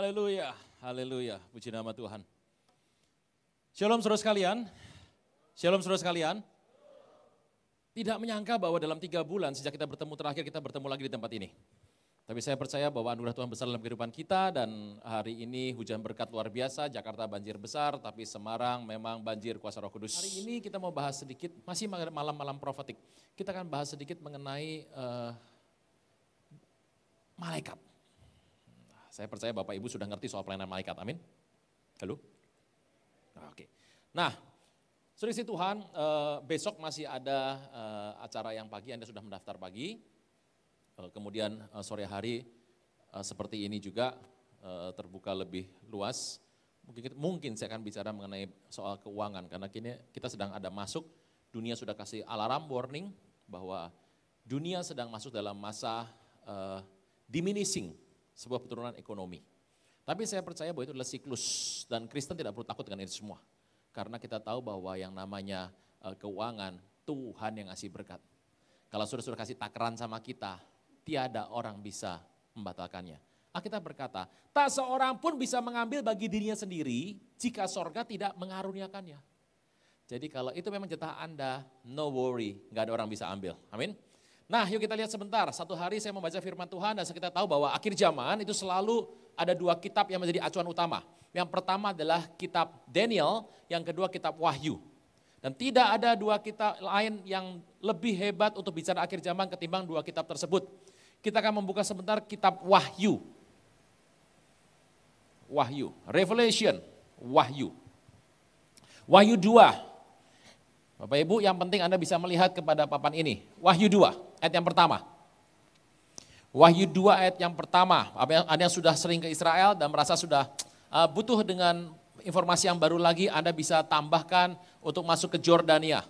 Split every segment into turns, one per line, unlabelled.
Haleluya, haleluya, puji nama Tuhan. Shalom saudara sekalian, shalom saudara sekalian. Tidak menyangka bahwa dalam tiga bulan sejak kita bertemu terakhir, kita bertemu lagi di tempat ini. Tapi saya percaya bahwa anugerah Tuhan besar dalam kehidupan kita dan hari ini hujan berkat luar biasa, Jakarta banjir besar, tapi Semarang memang banjir kuasa roh kudus. Hari ini kita mau bahas sedikit, masih malam-malam profetik, kita akan bahas sedikit mengenai uh, malaikat saya percaya Bapak Ibu sudah ngerti soal pelayanan malaikat, amin. Halo? Nah, Oke. Okay. Nah, Selisih Tuhan, eh, besok masih ada eh, acara yang pagi, Anda sudah mendaftar pagi. Eh, kemudian sore hari seperti ini juga terbuka lebih luas. Mungkin, mungkin saya akan bicara mengenai soal keuangan, karena kini kita sedang ada masuk, dunia sudah kasih alarm warning bahwa dunia sedang masuk dalam masa diminishing sebuah penurunan ekonomi. Tapi saya percaya bahwa itu adalah siklus dan Kristen tidak perlu takut dengan ini semua. Karena kita tahu bahwa yang namanya eh, keuangan Tuhan yang ngasih berkat. Kalau sudah-sudah kasih takaran sama kita, tiada orang bisa membatalkannya. Ah, kita berkata, tak seorang pun bisa mengambil bagi dirinya sendiri jika sorga tidak mengaruniakannya. Jadi kalau itu memang jatah Anda, no worry, nggak ada orang bisa ambil. Amin. Nah yuk kita lihat sebentar, satu hari saya membaca firman Tuhan dan kita tahu bahwa akhir zaman itu selalu ada dua kitab yang menjadi acuan utama. Yang pertama adalah kitab Daniel, yang kedua kitab Wahyu. Dan tidak ada dua kitab lain yang lebih hebat untuk bicara akhir zaman ketimbang dua kitab tersebut. Kita akan membuka sebentar kitab Wahyu. Wahyu, Revelation, Wahyu. Wahyu 2. Bapak Ibu yang penting Anda bisa melihat kepada papan ini. Wahyu 2 ayat yang pertama. Wahyu 2 ayat yang pertama. Anda yang sudah sering ke Israel dan merasa sudah uh, butuh dengan informasi yang baru lagi, Anda bisa tambahkan untuk masuk ke Jordania.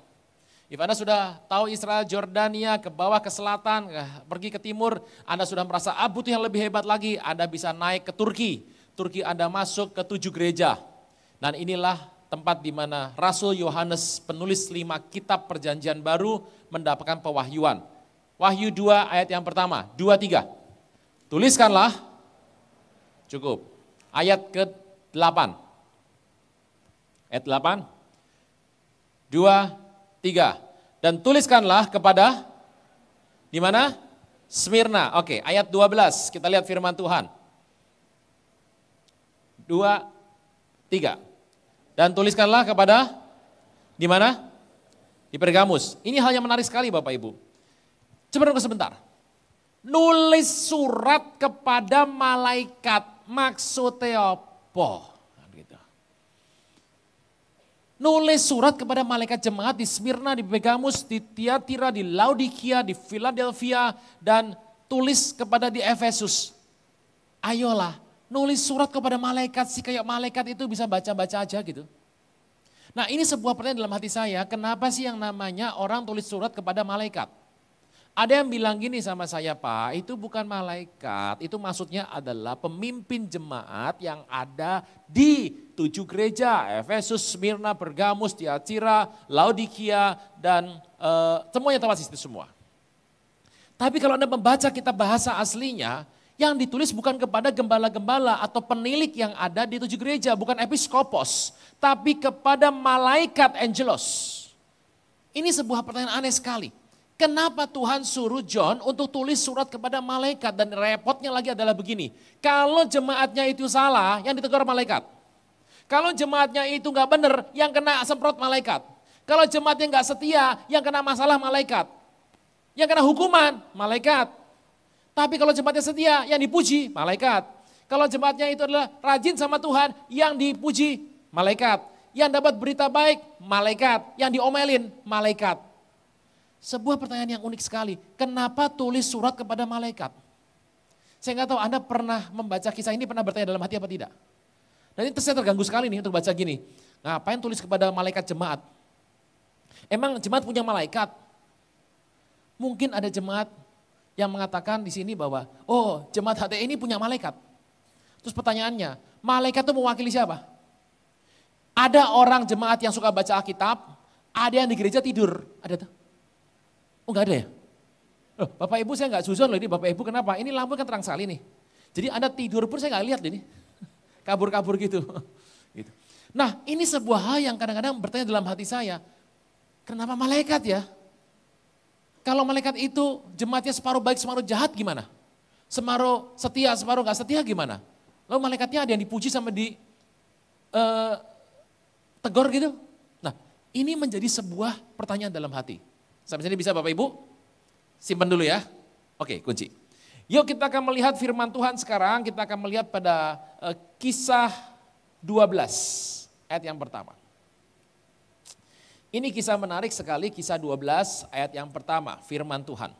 If Anda sudah tahu Israel, Jordania, ke bawah, ke selatan, eh, pergi ke timur, Anda sudah merasa ah, butuh yang lebih hebat lagi, Anda bisa naik ke Turki. Turki Anda masuk ke tujuh gereja. Dan inilah tempat di mana Rasul Yohanes penulis lima kitab perjanjian baru mendapatkan pewahyuan. Wahyu 2 ayat yang pertama, 2 3. Tuliskanlah cukup. Ayat ke-8. Ayat 8. 2 3. Dan tuliskanlah kepada di mana? Smyrna. Oke, ayat 12. Kita lihat firman Tuhan. 2 3. Dan tuliskanlah kepada di mana? Di Pergamus. Ini hal yang menarik sekali Bapak Ibu. Coba dulu sebentar. Nulis surat kepada malaikat maksudnya apa? Kan gitu. Nulis surat kepada malaikat jemaat di Smyrna, di Pegamus, di Tiatira, di Laodikia, di Philadelphia, dan tulis kepada di Efesus. Ayolah, nulis surat kepada malaikat sih kayak malaikat itu bisa baca-baca aja gitu. Nah ini sebuah pertanyaan dalam hati saya, kenapa sih yang namanya orang tulis surat kepada malaikat? Ada yang bilang gini sama saya, Pak, itu bukan malaikat, itu maksudnya adalah pemimpin jemaat yang ada di tujuh gereja, Efesus, Smyrna, Bergamus, Tiatira, Laodikia, dan e, semuanya tempat itu semua. Tapi kalau Anda membaca kitab bahasa aslinya, yang ditulis bukan kepada gembala-gembala atau penilik yang ada di tujuh gereja, bukan episkopos, tapi kepada malaikat angelos. Ini sebuah pertanyaan aneh sekali. Kenapa Tuhan suruh John untuk tulis surat kepada malaikat dan repotnya lagi adalah begini. Kalau jemaatnya itu salah, yang ditegur malaikat. Kalau jemaatnya itu nggak benar, yang kena semprot malaikat. Kalau jemaatnya nggak setia, yang kena masalah malaikat. Yang kena hukuman, malaikat. Tapi kalau jemaatnya setia, yang dipuji, malaikat. Kalau jemaatnya itu adalah rajin sama Tuhan, yang dipuji, malaikat. Yang dapat berita baik, malaikat. Yang diomelin, malaikat sebuah pertanyaan yang unik sekali, kenapa tulis surat kepada malaikat? Saya nggak tahu Anda pernah membaca kisah ini, pernah bertanya dalam hati apa tidak? Dan ini saya terganggu sekali nih untuk baca gini, ngapain tulis kepada malaikat jemaat? Emang jemaat punya malaikat? Mungkin ada jemaat yang mengatakan di sini bahwa, oh jemaat HTI ini punya malaikat. Terus pertanyaannya, malaikat itu mewakili siapa? Ada orang jemaat yang suka baca Alkitab, ada yang di gereja tidur, ada tuh. Oh nggak ada ya? Loh, Bapak Ibu saya nggak suzon loh ini Bapak Ibu kenapa? Ini lampu kan terang sekali nih. Jadi Anda tidur pun saya nggak lihat ini. Kabur-kabur gitu. gitu. Nah ini sebuah hal yang kadang-kadang bertanya dalam hati saya. Kenapa malaikat ya? Kalau malaikat itu jemaatnya separuh baik separuh jahat gimana? Separuh setia separuh nggak setia gimana? Lalu malaikatnya ada yang dipuji sama di uh, tegor gitu. Nah ini menjadi sebuah pertanyaan dalam hati. Sampai sini bisa Bapak Ibu? Simpan dulu ya. Oke, kunci. Yuk kita akan melihat firman Tuhan sekarang, kita akan melihat pada uh, kisah 12 ayat yang pertama. Ini kisah menarik sekali, kisah 12 ayat yang pertama, firman Tuhan.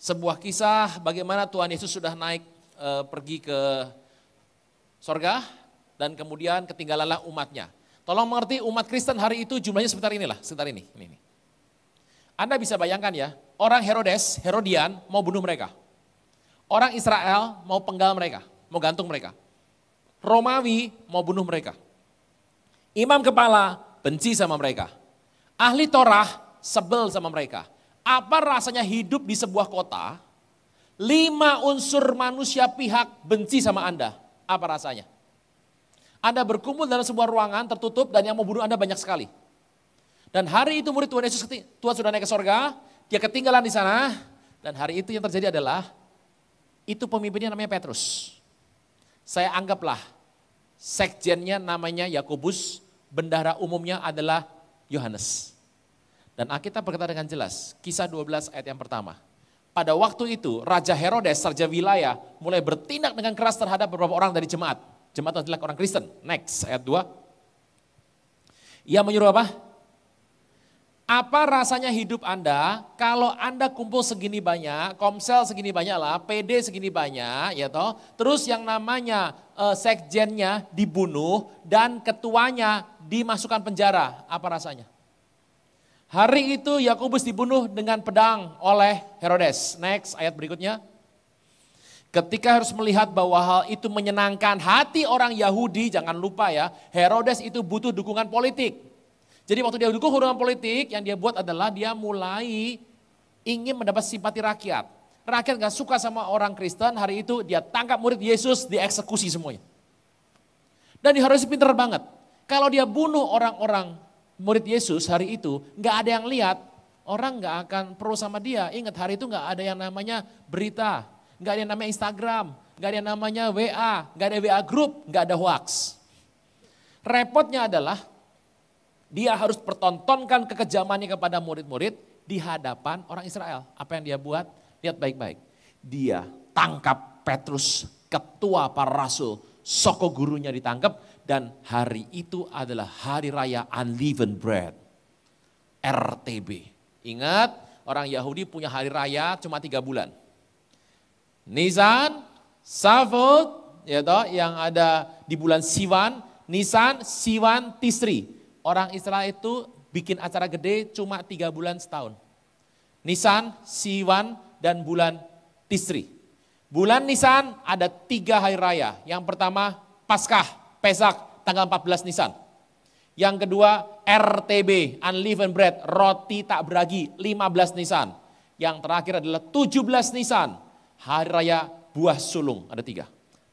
Sebuah kisah bagaimana Tuhan Yesus sudah naik e, pergi ke sorga dan kemudian ketinggalanlah umatnya. Tolong mengerti umat Kristen hari itu jumlahnya sebentar inilah, sebentar ini. ini, ini. Anda bisa bayangkan ya, orang Herodes, Herodian mau bunuh mereka. Orang Israel mau penggal mereka, mau gantung mereka. Romawi mau bunuh mereka. Imam kepala benci sama mereka. Ahli Torah sebel sama mereka. Apa rasanya hidup di sebuah kota, lima unsur manusia pihak benci sama Anda? Apa rasanya? Anda berkumpul dalam sebuah ruangan tertutup dan yang mau buru Anda banyak sekali. Dan hari itu murid Tuhan Yesus, Tuhan sudah naik ke sorga, dia ketinggalan di sana. Dan hari itu yang terjadi adalah, itu pemimpinnya namanya Petrus. Saya anggaplah sekjennya namanya Yakobus, bendahara umumnya adalah Yohanes. Dan Alkitab berkata dengan jelas, kisah 12 ayat yang pertama. Pada waktu itu, Raja Herodes, Raja Wilayah, mulai bertindak dengan keras terhadap beberapa orang dari jemaat. Jemaat adalah orang Kristen. Next, ayat 2. Ia menyuruh apa? Apa rasanya hidup Anda kalau Anda kumpul segini banyak, komsel segini banyak lah, PD segini banyak, ya toh. Terus yang namanya uh, sekjennya dibunuh dan ketuanya dimasukkan penjara. Apa rasanya? Hari itu Yakobus dibunuh dengan pedang oleh Herodes. Next ayat berikutnya. Ketika harus melihat bahwa hal itu menyenangkan hati orang Yahudi, jangan lupa ya, Herodes itu butuh dukungan politik. Jadi waktu dia dukung dukungan politik, yang dia buat adalah dia mulai ingin mendapat simpati rakyat. Rakyat gak suka sama orang Kristen, hari itu dia tangkap murid Yesus, dieksekusi semuanya. Dan Herodes pinter banget. Kalau dia bunuh orang-orang murid Yesus hari itu, gak ada yang lihat, orang gak akan pro sama dia. Ingat hari itu gak ada yang namanya berita, nggak ada yang namanya Instagram, nggak ada yang namanya WA, nggak ada WA group, nggak ada hoax. Repotnya adalah dia harus pertontonkan kekejamannya kepada murid-murid di hadapan orang Israel. Apa yang dia buat? Lihat baik-baik. Dia tangkap Petrus, ketua para rasul, soko gurunya ditangkap dan hari itu adalah hari raya unleavened bread. RTB. Ingat, orang Yahudi punya hari raya cuma tiga bulan Nisan, Safot, ya toh yang ada di bulan Siwan, Nisan, Siwan, Tisri. Orang Israel itu bikin acara gede cuma tiga bulan setahun. Nisan, Siwan, dan bulan Tisri. Bulan Nisan ada tiga hari raya. Yang pertama Paskah, Pesak, tanggal 14 Nisan. Yang kedua RTB, Unleavened Bread, roti tak beragi, 15 Nisan. Yang terakhir adalah 17 Nisan, hari raya buah sulung, ada tiga.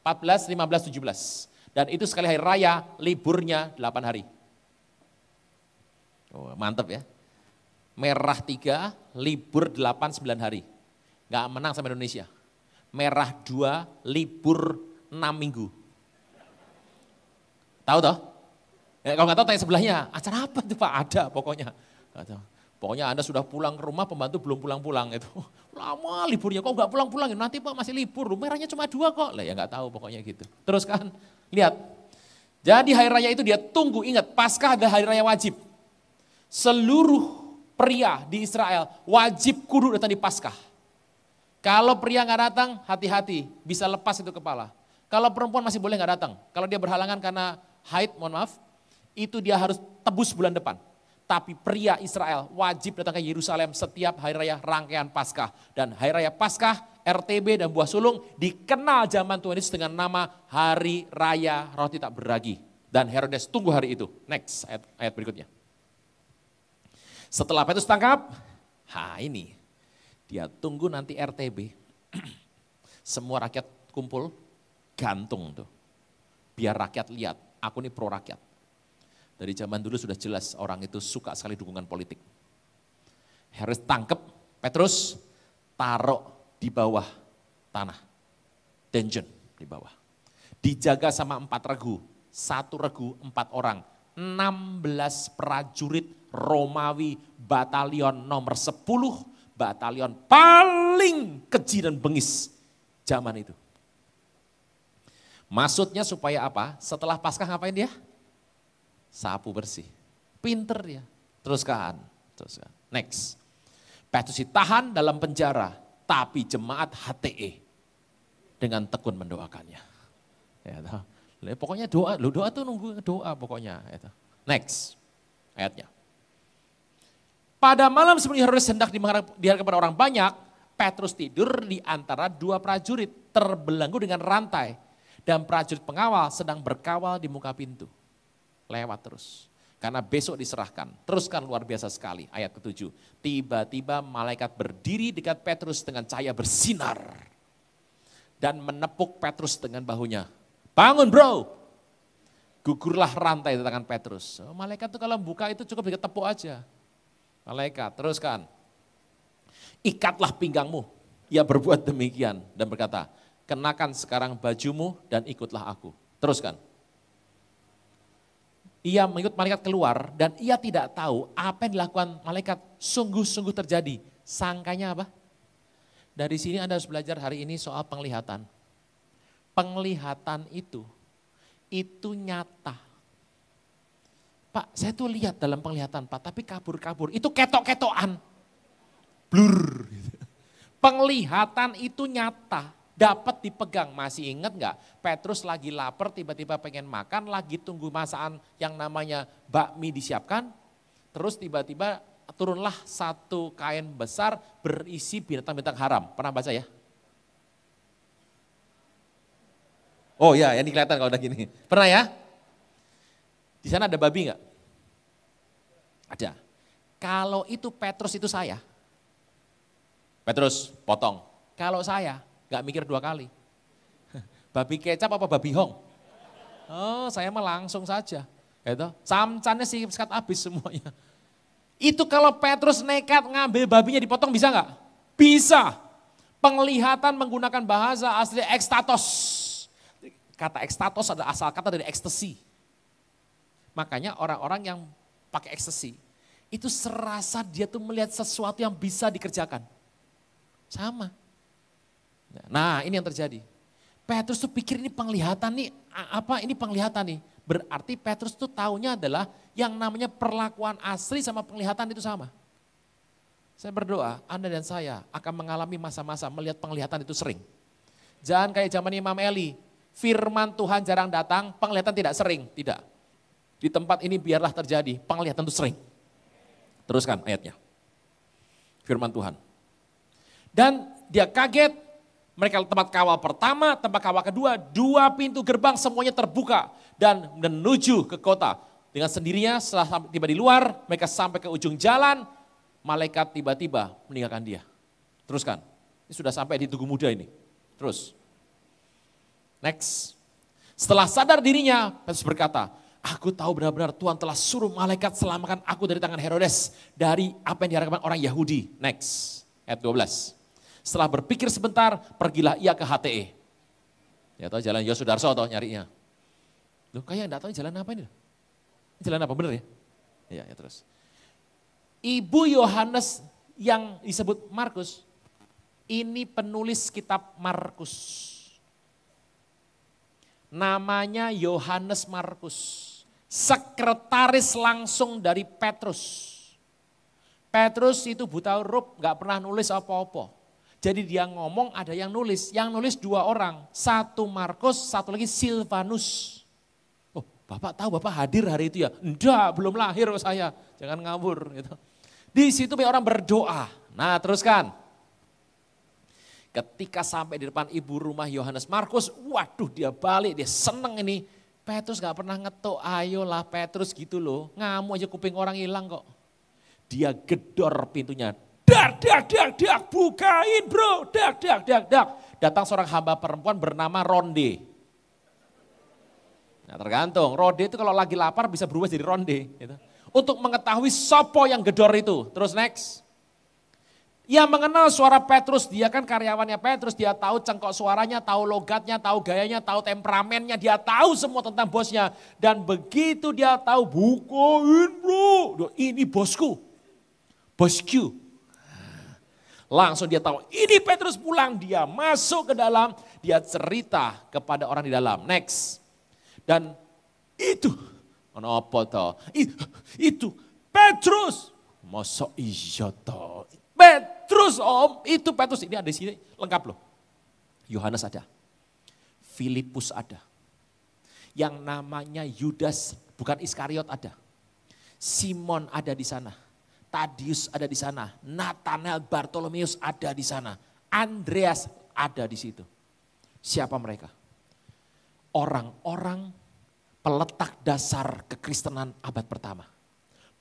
14, 15, 17. Dan itu sekali hari raya, liburnya 8 hari. Oh, mantap ya. Merah 3, libur 8, 9 hari. Gak menang sama Indonesia. Merah 2, libur 6 minggu. Tahu toh? Ya, kalau gak tahu tanya sebelahnya, acara apa tuh Pak? Ada pokoknya. Pokoknya Anda sudah pulang ke rumah, pembantu belum pulang-pulang itu lama liburnya kok nggak pulang-pulang ya? nanti pak masih libur merahnya cuma dua kok lah ya nggak tahu pokoknya gitu terus kan lihat jadi hari raya itu dia tunggu ingat paskah ada hari raya wajib seluruh pria di Israel wajib kudu datang di paskah kalau pria nggak datang hati-hati bisa lepas itu kepala kalau perempuan masih boleh nggak datang kalau dia berhalangan karena haid mohon maaf itu dia harus tebus bulan depan tapi pria Israel wajib datang ke Yerusalem setiap hari raya rangkaian Paskah. Dan hari raya Paskah, RTB dan buah sulung dikenal zaman Tuhan Yesus dengan nama hari raya roti tak beragi. Dan Herodes tunggu hari itu. Next, ayat, ayat berikutnya. Setelah Petrus tangkap, ha ini, dia tunggu nanti RTB. Semua rakyat kumpul, gantung tuh. Biar rakyat lihat, aku ini pro rakyat dari zaman dulu sudah jelas orang itu suka sekali dukungan politik. Herodes tangkep Petrus, taruh di bawah tanah. Dungeon di bawah. Dijaga sama empat regu. Satu regu empat orang. 16 prajurit Romawi batalion nomor 10. Batalion paling keji dan bengis zaman itu. Maksudnya supaya apa? Setelah Paskah ngapain dia? sapu bersih. Pinter dia. Teruskan. Teruskan. Next. Petrus ditahan dalam penjara, tapi jemaat HTE dengan tekun mendoakannya. Ya, toh. pokoknya doa, lu doa tuh nunggu doa pokoknya. Ya, Next ayatnya. Pada malam sebelum Herodes hendak diharapkan kepada orang banyak, Petrus tidur di antara dua prajurit terbelenggu dengan rantai dan prajurit pengawal sedang berkawal di muka pintu lewat terus. Karena besok diserahkan. Teruskan luar biasa sekali. Ayat ketujuh. Tiba-tiba malaikat berdiri dekat Petrus dengan cahaya bersinar. Dan menepuk Petrus dengan bahunya. Bangun bro. Gugurlah rantai di tangan Petrus. Oh, malaikat itu kalau buka itu cukup tepuk aja. Malaikat, teruskan. Ikatlah pinggangmu. Ia berbuat demikian dan berkata, kenakan sekarang bajumu dan ikutlah aku. Teruskan ia mengikut malaikat keluar dan ia tidak tahu apa yang dilakukan malaikat sungguh-sungguh terjadi. Sangkanya apa? Dari sini Anda harus belajar hari ini soal penglihatan. Penglihatan itu, itu nyata. Pak, saya tuh lihat dalam penglihatan Pak, tapi kabur-kabur. Itu ketok-ketokan. Blur. Gitu. Penglihatan itu nyata dapat dipegang. Masih ingat nggak? Petrus lagi lapar, tiba-tiba pengen makan, lagi tunggu masakan yang namanya bakmi disiapkan. Terus tiba-tiba turunlah satu kain besar berisi binatang-binatang haram. Pernah baca ya? Oh ya, ini kelihatan kalau udah gini. Pernah ya? Di sana ada babi nggak? Ada. Kalau itu Petrus itu saya. Petrus, potong. Kalau saya, Gak mikir dua kali. Babi kecap apa babi hong? Oh, saya mah langsung saja. Itu. Samcannya sih sekat habis semuanya. Itu kalau Petrus nekat ngambil babinya dipotong bisa nggak? Bisa. Penglihatan menggunakan bahasa asli ekstatos. Kata ekstatos adalah asal kata dari ekstasi. Makanya orang-orang yang pakai ekstasi, itu serasa dia tuh melihat sesuatu yang bisa dikerjakan. Sama. Nah ini yang terjadi. Petrus tuh pikir ini penglihatan nih, apa ini penglihatan nih. Berarti Petrus tuh taunya adalah yang namanya perlakuan asli sama penglihatan itu sama. Saya berdoa, Anda dan saya akan mengalami masa-masa melihat penglihatan itu sering. Jangan kayak zaman Imam Eli, firman Tuhan jarang datang, penglihatan tidak sering, tidak. Di tempat ini biarlah terjadi, penglihatan itu sering. Teruskan ayatnya. Firman Tuhan. Dan dia kaget mereka tempat kawal pertama, tempat kawal kedua, dua pintu gerbang semuanya terbuka dan menuju ke kota. Dengan sendirinya setelah tiba di luar, mereka sampai ke ujung jalan, malaikat tiba-tiba meninggalkan dia. Teruskan. Ini sudah sampai di Tugu Muda ini. Terus. Next. Setelah sadar dirinya, Petrus berkata, Aku tahu benar-benar Tuhan telah suruh malaikat selamatkan aku dari tangan Herodes. Dari apa yang diharapkan orang Yahudi. Next, ayat 12. Setelah berpikir sebentar, pergilah ia ke HTE. Ya tahu jalan Yosudarso atau nyarinya. Loh kayak enggak tahu jalan apa ini. Jalan apa bener ya? Iya, ya terus. Ibu Yohanes yang disebut Markus, ini penulis kitab Markus. Namanya Yohanes Markus. Sekretaris langsung dari Petrus. Petrus itu buta huruf, gak pernah nulis apa-apa. Jadi dia ngomong ada yang nulis, yang nulis dua orang, satu Markus, satu lagi Silvanus. Oh, Bapak tahu Bapak hadir hari itu ya? Enggak, belum lahir saya. Jangan ngawur gitu. Di situ banyak orang berdoa. Nah, teruskan. Ketika sampai di depan ibu rumah Yohanes Markus, waduh dia balik, dia seneng ini. Petrus gak pernah ngetuk, ayolah Petrus gitu loh. Ngamuk aja kuping orang hilang kok. Dia gedor pintunya, dak dak, dak, dak, bukain bro, dak, dak, dak, dak. Datang seorang hamba perempuan bernama Ronde. Nah tergantung, Ronde itu kalau lagi lapar bisa berubah jadi Ronde. Gitu. Untuk mengetahui sopo yang gedor itu. Terus next. Yang mengenal suara Petrus, dia kan karyawannya Petrus, dia tahu cengkok suaranya, tahu logatnya, tahu gayanya, tahu temperamennya, dia tahu semua tentang bosnya. Dan begitu dia tahu, bukain bro, ini bosku, bosku, Langsung dia tahu, ini Petrus pulang, dia masuk ke dalam, dia cerita kepada orang di dalam. Next. Dan itu, apa toh? Itu, Petrus. Mosok iya toh. Petrus om, itu Petrus. Ini ada di sini, lengkap loh. Yohanes ada. Filipus ada. Yang namanya Yudas, bukan Iskariot ada. Simon ada di sana. Tadius ada di sana, Nathanael Bartolomeus ada di sana, Andreas ada di situ. Siapa mereka? Orang-orang peletak dasar kekristenan abad pertama.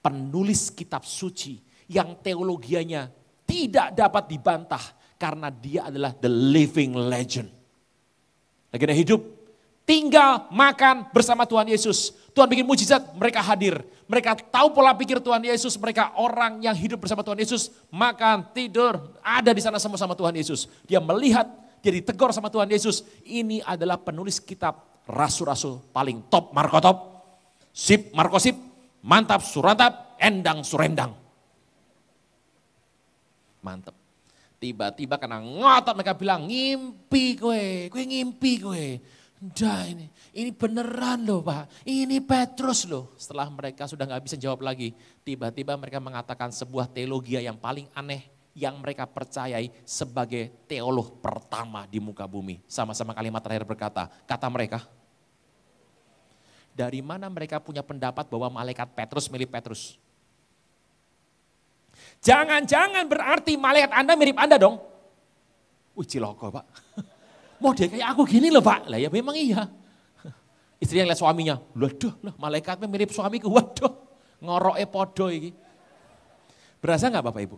Penulis kitab suci yang teologianya tidak dapat dibantah karena dia adalah the living legend. Legenda hidup tinggal, makan bersama Tuhan Yesus. Tuhan bikin mujizat, mereka hadir. Mereka tahu pola pikir Tuhan Yesus, mereka orang yang hidup bersama Tuhan Yesus, makan, tidur, ada di sana semua sama Tuhan Yesus. Dia melihat, jadi tegur sama Tuhan Yesus. Ini adalah penulis kitab rasul-rasul paling top, Marko top, sip, Marko sip, mantap, surantap, endang, surendang. Mantap. Tiba-tiba karena ngotot mereka bilang, ngimpi gue, gue ngimpi gue. Dah ini, ini beneran loh Pak, ini Petrus loh. Setelah mereka sudah nggak bisa jawab lagi, tiba-tiba mereka mengatakan sebuah teologia yang paling aneh yang mereka percayai sebagai teolog pertama di muka bumi. Sama-sama kalimat terakhir berkata, kata mereka, dari mana mereka punya pendapat bahwa malaikat Petrus milik Petrus? Jangan-jangan berarti malaikat Anda mirip Anda dong. Wih ciloko Pak dia kayak aku gini loh pak. Lah ya memang iya. Istri yang lihat suaminya, waduh loh malaikatnya mirip suamiku, waduh ngoroknya podo ini. Berasa nggak Bapak Ibu?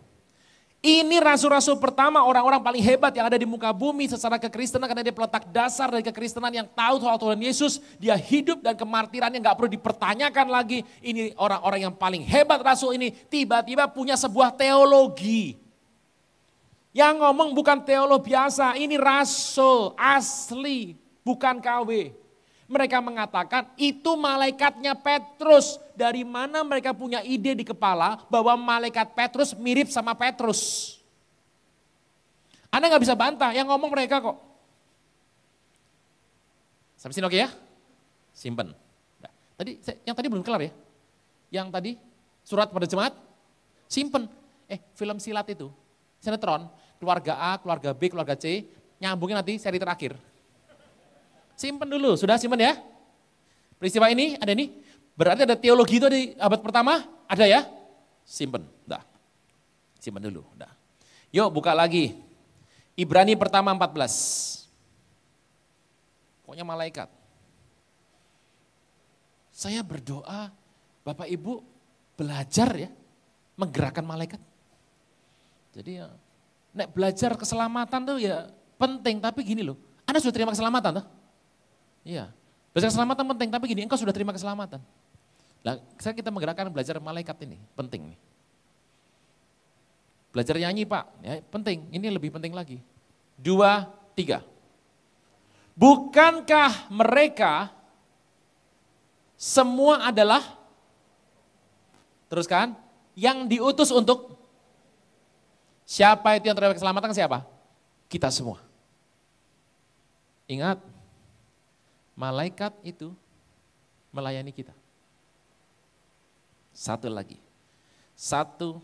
Ini rasul-rasul pertama orang-orang paling hebat yang ada di muka bumi secara kekristenan karena dia peletak dasar dari kekristenan yang tahu soal Tuhan Yesus. Dia hidup dan kemartirannya nggak perlu dipertanyakan lagi. Ini orang-orang yang paling hebat rasul ini tiba-tiba punya sebuah teologi. Yang ngomong bukan teolog biasa, ini rasul asli, bukan KW. Mereka mengatakan itu malaikatnya Petrus. Dari mana mereka punya ide di kepala bahwa malaikat Petrus mirip sama Petrus. Anda nggak bisa bantah, yang ngomong mereka kok. Sampai sini oke ya? Simpen. Nah, tadi yang tadi belum kelar ya? Yang tadi surat pada jemaat simpen. Eh film silat itu, sinetron, keluarga A, keluarga B, keluarga C, nyambungin nanti seri terakhir. Simpen dulu, sudah simpen ya? Peristiwa ini ada nih, berarti ada teologi itu di abad pertama, ada ya? Simpen, dah. Simpen dulu, dah. Yuk buka lagi. Ibrani pertama 14. Pokoknya malaikat. Saya berdoa, Bapak Ibu belajar ya, menggerakkan malaikat. Jadi ya, nek belajar keselamatan tuh ya penting, tapi gini loh, Anda sudah terima keselamatan tuh? Iya. Belajar keselamatan penting, tapi gini, engkau sudah terima keselamatan. Nah, saya kita menggerakkan belajar malaikat ini, penting nih. Belajar nyanyi pak, ya, penting, ini lebih penting lagi. Dua, tiga. Bukankah mereka semua adalah, teruskan, yang diutus untuk Siapa itu yang terdapat keselamatan siapa? Kita semua. Ingat, malaikat itu melayani kita. Satu lagi. Satu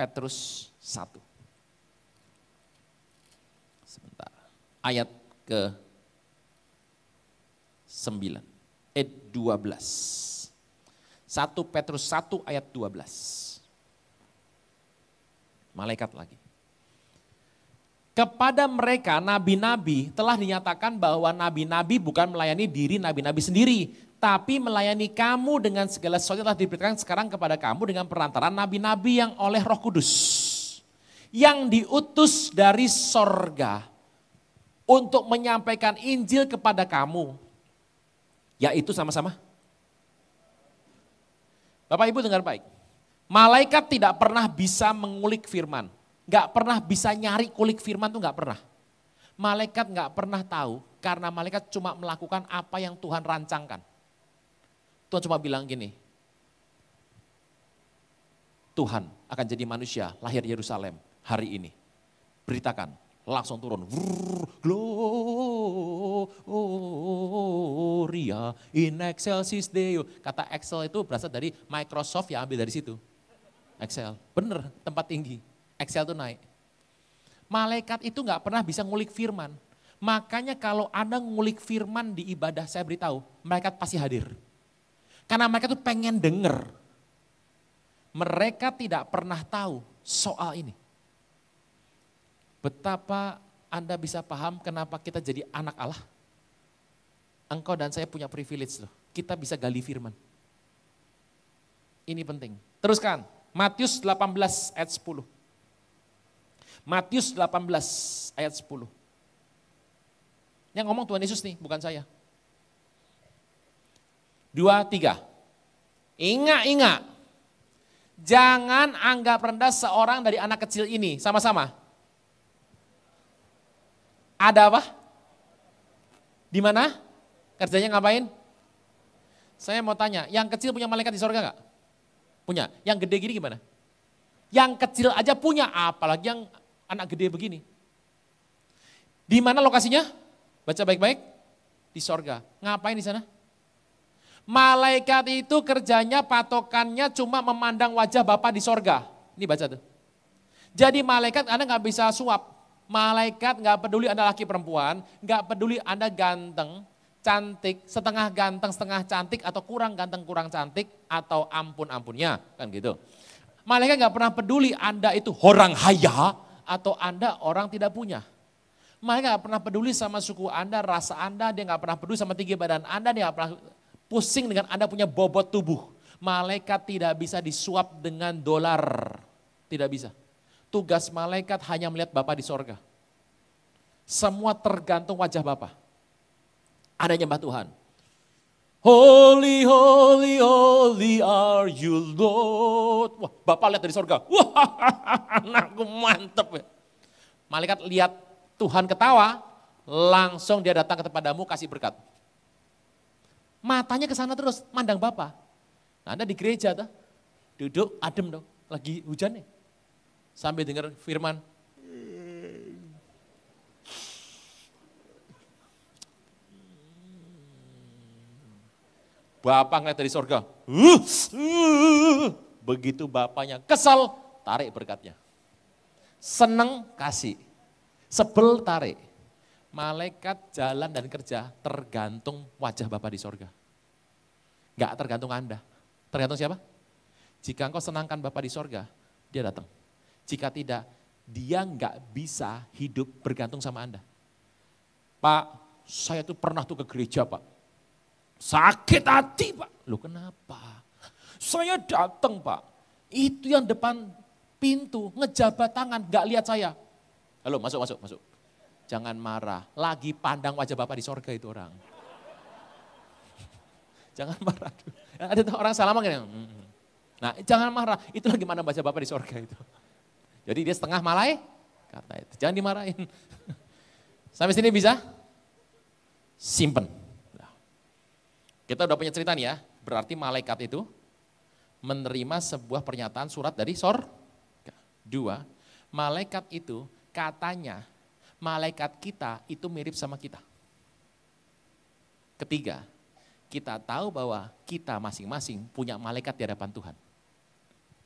Petrus satu. Sebentar. Ayat ke sembilan. ayat eh, dua belas. Satu Petrus satu ayat dua belas malaikat lagi. Kepada mereka nabi-nabi telah dinyatakan bahwa nabi-nabi bukan melayani diri nabi-nabi sendiri, tapi melayani kamu dengan segala sesuatu yang telah diberitakan sekarang kepada kamu dengan perantaraan nabi-nabi yang oleh Roh Kudus yang diutus dari sorga untuk menyampaikan Injil kepada kamu, yaitu sama-sama. Bapak Ibu dengar baik. Malaikat tidak pernah bisa mengulik firman. Gak pernah bisa nyari kulik firman tuh gak pernah. Malaikat gak pernah tahu karena malaikat cuma melakukan apa yang Tuhan rancangkan. Tuhan cuma bilang gini, Tuhan akan jadi manusia lahir Yerusalem hari ini. Beritakan, langsung turun. gloria in excelsis Deo. Kata Excel itu berasal dari Microsoft yang ambil dari situ. Excel. Bener, tempat tinggi. Excel tuh naik. Malaikat itu nggak pernah bisa ngulik firman. Makanya kalau Anda ngulik firman di ibadah, saya beritahu, malaikat pasti hadir. Karena mereka tuh pengen denger. Mereka tidak pernah tahu soal ini. Betapa Anda bisa paham kenapa kita jadi anak Allah. Engkau dan saya punya privilege loh. Kita bisa gali firman. Ini penting. Teruskan. Matius 18 ayat 10. Matius 18 ayat 10. Yang ngomong Tuhan Yesus nih, bukan saya. Dua, tiga. Ingat, ingat. Jangan anggap rendah seorang dari anak kecil ini. Sama-sama. Ada apa? Di mana? Kerjanya ngapain? Saya mau tanya, yang kecil punya malaikat di sorga gak? Punya. Yang gede gini gimana? Yang kecil aja punya, apalagi yang anak gede begini. Di mana lokasinya? Baca baik-baik. Di sorga. Ngapain di sana? Malaikat itu kerjanya patokannya cuma memandang wajah Bapak di sorga. Ini baca tuh. Jadi malaikat Anda nggak bisa suap. Malaikat nggak peduli Anda laki perempuan, nggak peduli Anda ganteng, cantik, setengah ganteng, setengah cantik, atau kurang ganteng, kurang cantik, atau ampun-ampunnya, kan gitu. Malaikat nggak pernah peduli Anda itu orang haya atau Anda orang tidak punya. Malaikat nggak pernah peduli sama suku Anda, rasa Anda, dia nggak pernah peduli sama tinggi badan Anda, dia nggak pernah pusing dengan Anda punya bobot tubuh. Malaikat tidak bisa disuap dengan dolar, tidak bisa. Tugas malaikat hanya melihat Bapak di sorga. Semua tergantung wajah Bapak ada nyembah Tuhan. Holy, holy, holy are you Lord. Wah, Bapak lihat dari sorga. Wah, anakku mantep ya. Malaikat lihat Tuhan ketawa, langsung dia datang ke tempatmu kasih berkat. Matanya ke sana terus, mandang Bapak. Nah, anda di gereja tuh, duduk adem dong, lagi hujan nih. Sambil dengar firman, Bapak ngeliat dari sorga, uh, uh. begitu bapaknya kesal, tarik berkatnya. Senang kasih, sebel tarik. Malaikat jalan dan kerja tergantung wajah Bapak di sorga. Enggak tergantung Anda. Tergantung siapa? Jika engkau senangkan Bapak di sorga, dia datang. Jika tidak, dia enggak bisa hidup bergantung sama Anda. Pak, saya tuh pernah tuh ke gereja pak. Sakit hati Pak. Lu kenapa? Saya datang Pak. Itu yang depan pintu ngejabat tangan, gak lihat saya. Halo masuk, masuk, masuk. Jangan marah, lagi pandang wajah Bapak di sorga itu orang. jangan marah. Ada orang salaman kan? Nah jangan marah, itu lagi mana wajah Bapak di sorga itu. Jadi dia setengah malai, kata itu. Jangan dimarahin. Sampai sini bisa? Simpen. Kita udah punya cerita nih ya, berarti malaikat itu menerima sebuah pernyataan surat dari sor. Dua, malaikat itu katanya malaikat kita itu mirip sama kita. Ketiga, kita tahu bahwa kita masing-masing punya malaikat di hadapan Tuhan.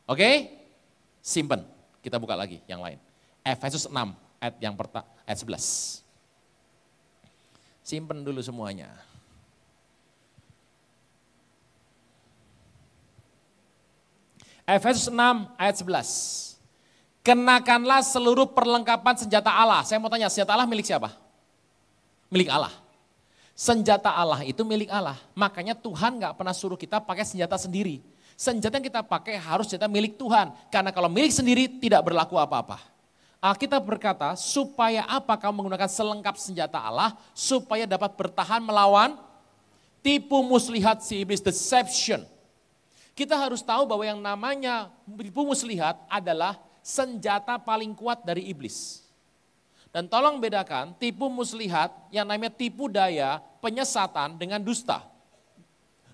Oke? Simpen. Kita buka lagi yang lain. Efesus 6 ayat yang pertama ayat 11. Simpen dulu semuanya. Efesus 6 ayat 11. Kenakanlah seluruh perlengkapan senjata Allah. Saya mau tanya, senjata Allah milik siapa? Milik Allah. Senjata Allah itu milik Allah. Makanya Tuhan gak pernah suruh kita pakai senjata sendiri. Senjata yang kita pakai harus senjata milik Tuhan. Karena kalau milik sendiri tidak berlaku apa-apa. Alkitab berkata, supaya apa kamu menggunakan selengkap senjata Allah, supaya dapat bertahan melawan tipu muslihat si iblis, deception. Kita harus tahu bahwa yang namanya muslihat adalah senjata paling kuat dari iblis. Dan tolong bedakan tipu muslihat yang namanya tipu daya penyesatan dengan dusta.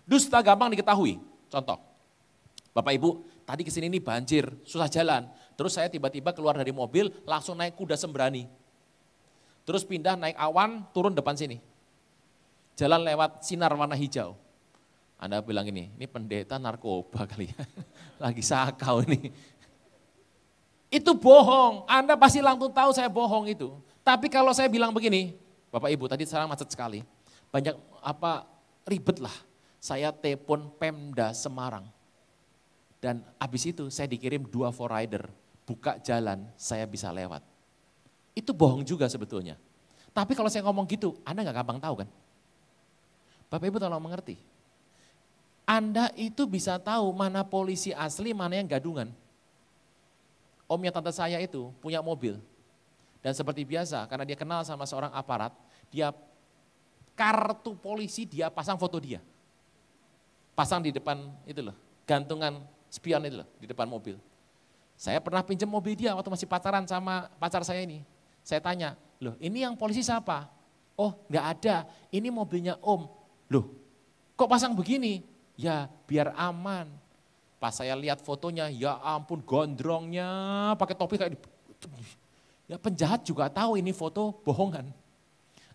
Dusta gampang diketahui. Contoh, Bapak Ibu, tadi kesini ini banjir, susah jalan. Terus saya tiba-tiba keluar dari mobil, langsung naik kuda sembrani. Terus pindah naik awan, turun depan sini. Jalan lewat sinar warna hijau anda bilang ini, ini pendeta narkoba kali ya. Lagi sakau ini. Itu bohong. Anda pasti langsung tahu saya bohong itu. Tapi kalau saya bilang begini, Bapak Ibu tadi sekarang macet sekali. Banyak apa ribet lah. Saya telepon Pemda Semarang. Dan habis itu saya dikirim dua for rider Buka jalan, saya bisa lewat. Itu bohong juga sebetulnya. Tapi kalau saya ngomong gitu, Anda nggak gampang tahu kan? Bapak Ibu tolong mengerti anda itu bisa tahu mana polisi asli, mana yang gadungan. Omnya tante saya itu punya mobil. Dan seperti biasa, karena dia kenal sama seorang aparat, dia kartu polisi dia pasang foto dia. Pasang di depan itu loh, gantungan spion itu loh, di depan mobil. Saya pernah pinjam mobil dia waktu masih pacaran sama pacar saya ini. Saya tanya, loh ini yang polisi siapa? Oh nggak ada, ini mobilnya om. Loh kok pasang begini? Ya biar aman. Pas saya lihat fotonya, ya ampun gondrongnya pakai topi kayak Ya penjahat juga tahu ini foto bohongan.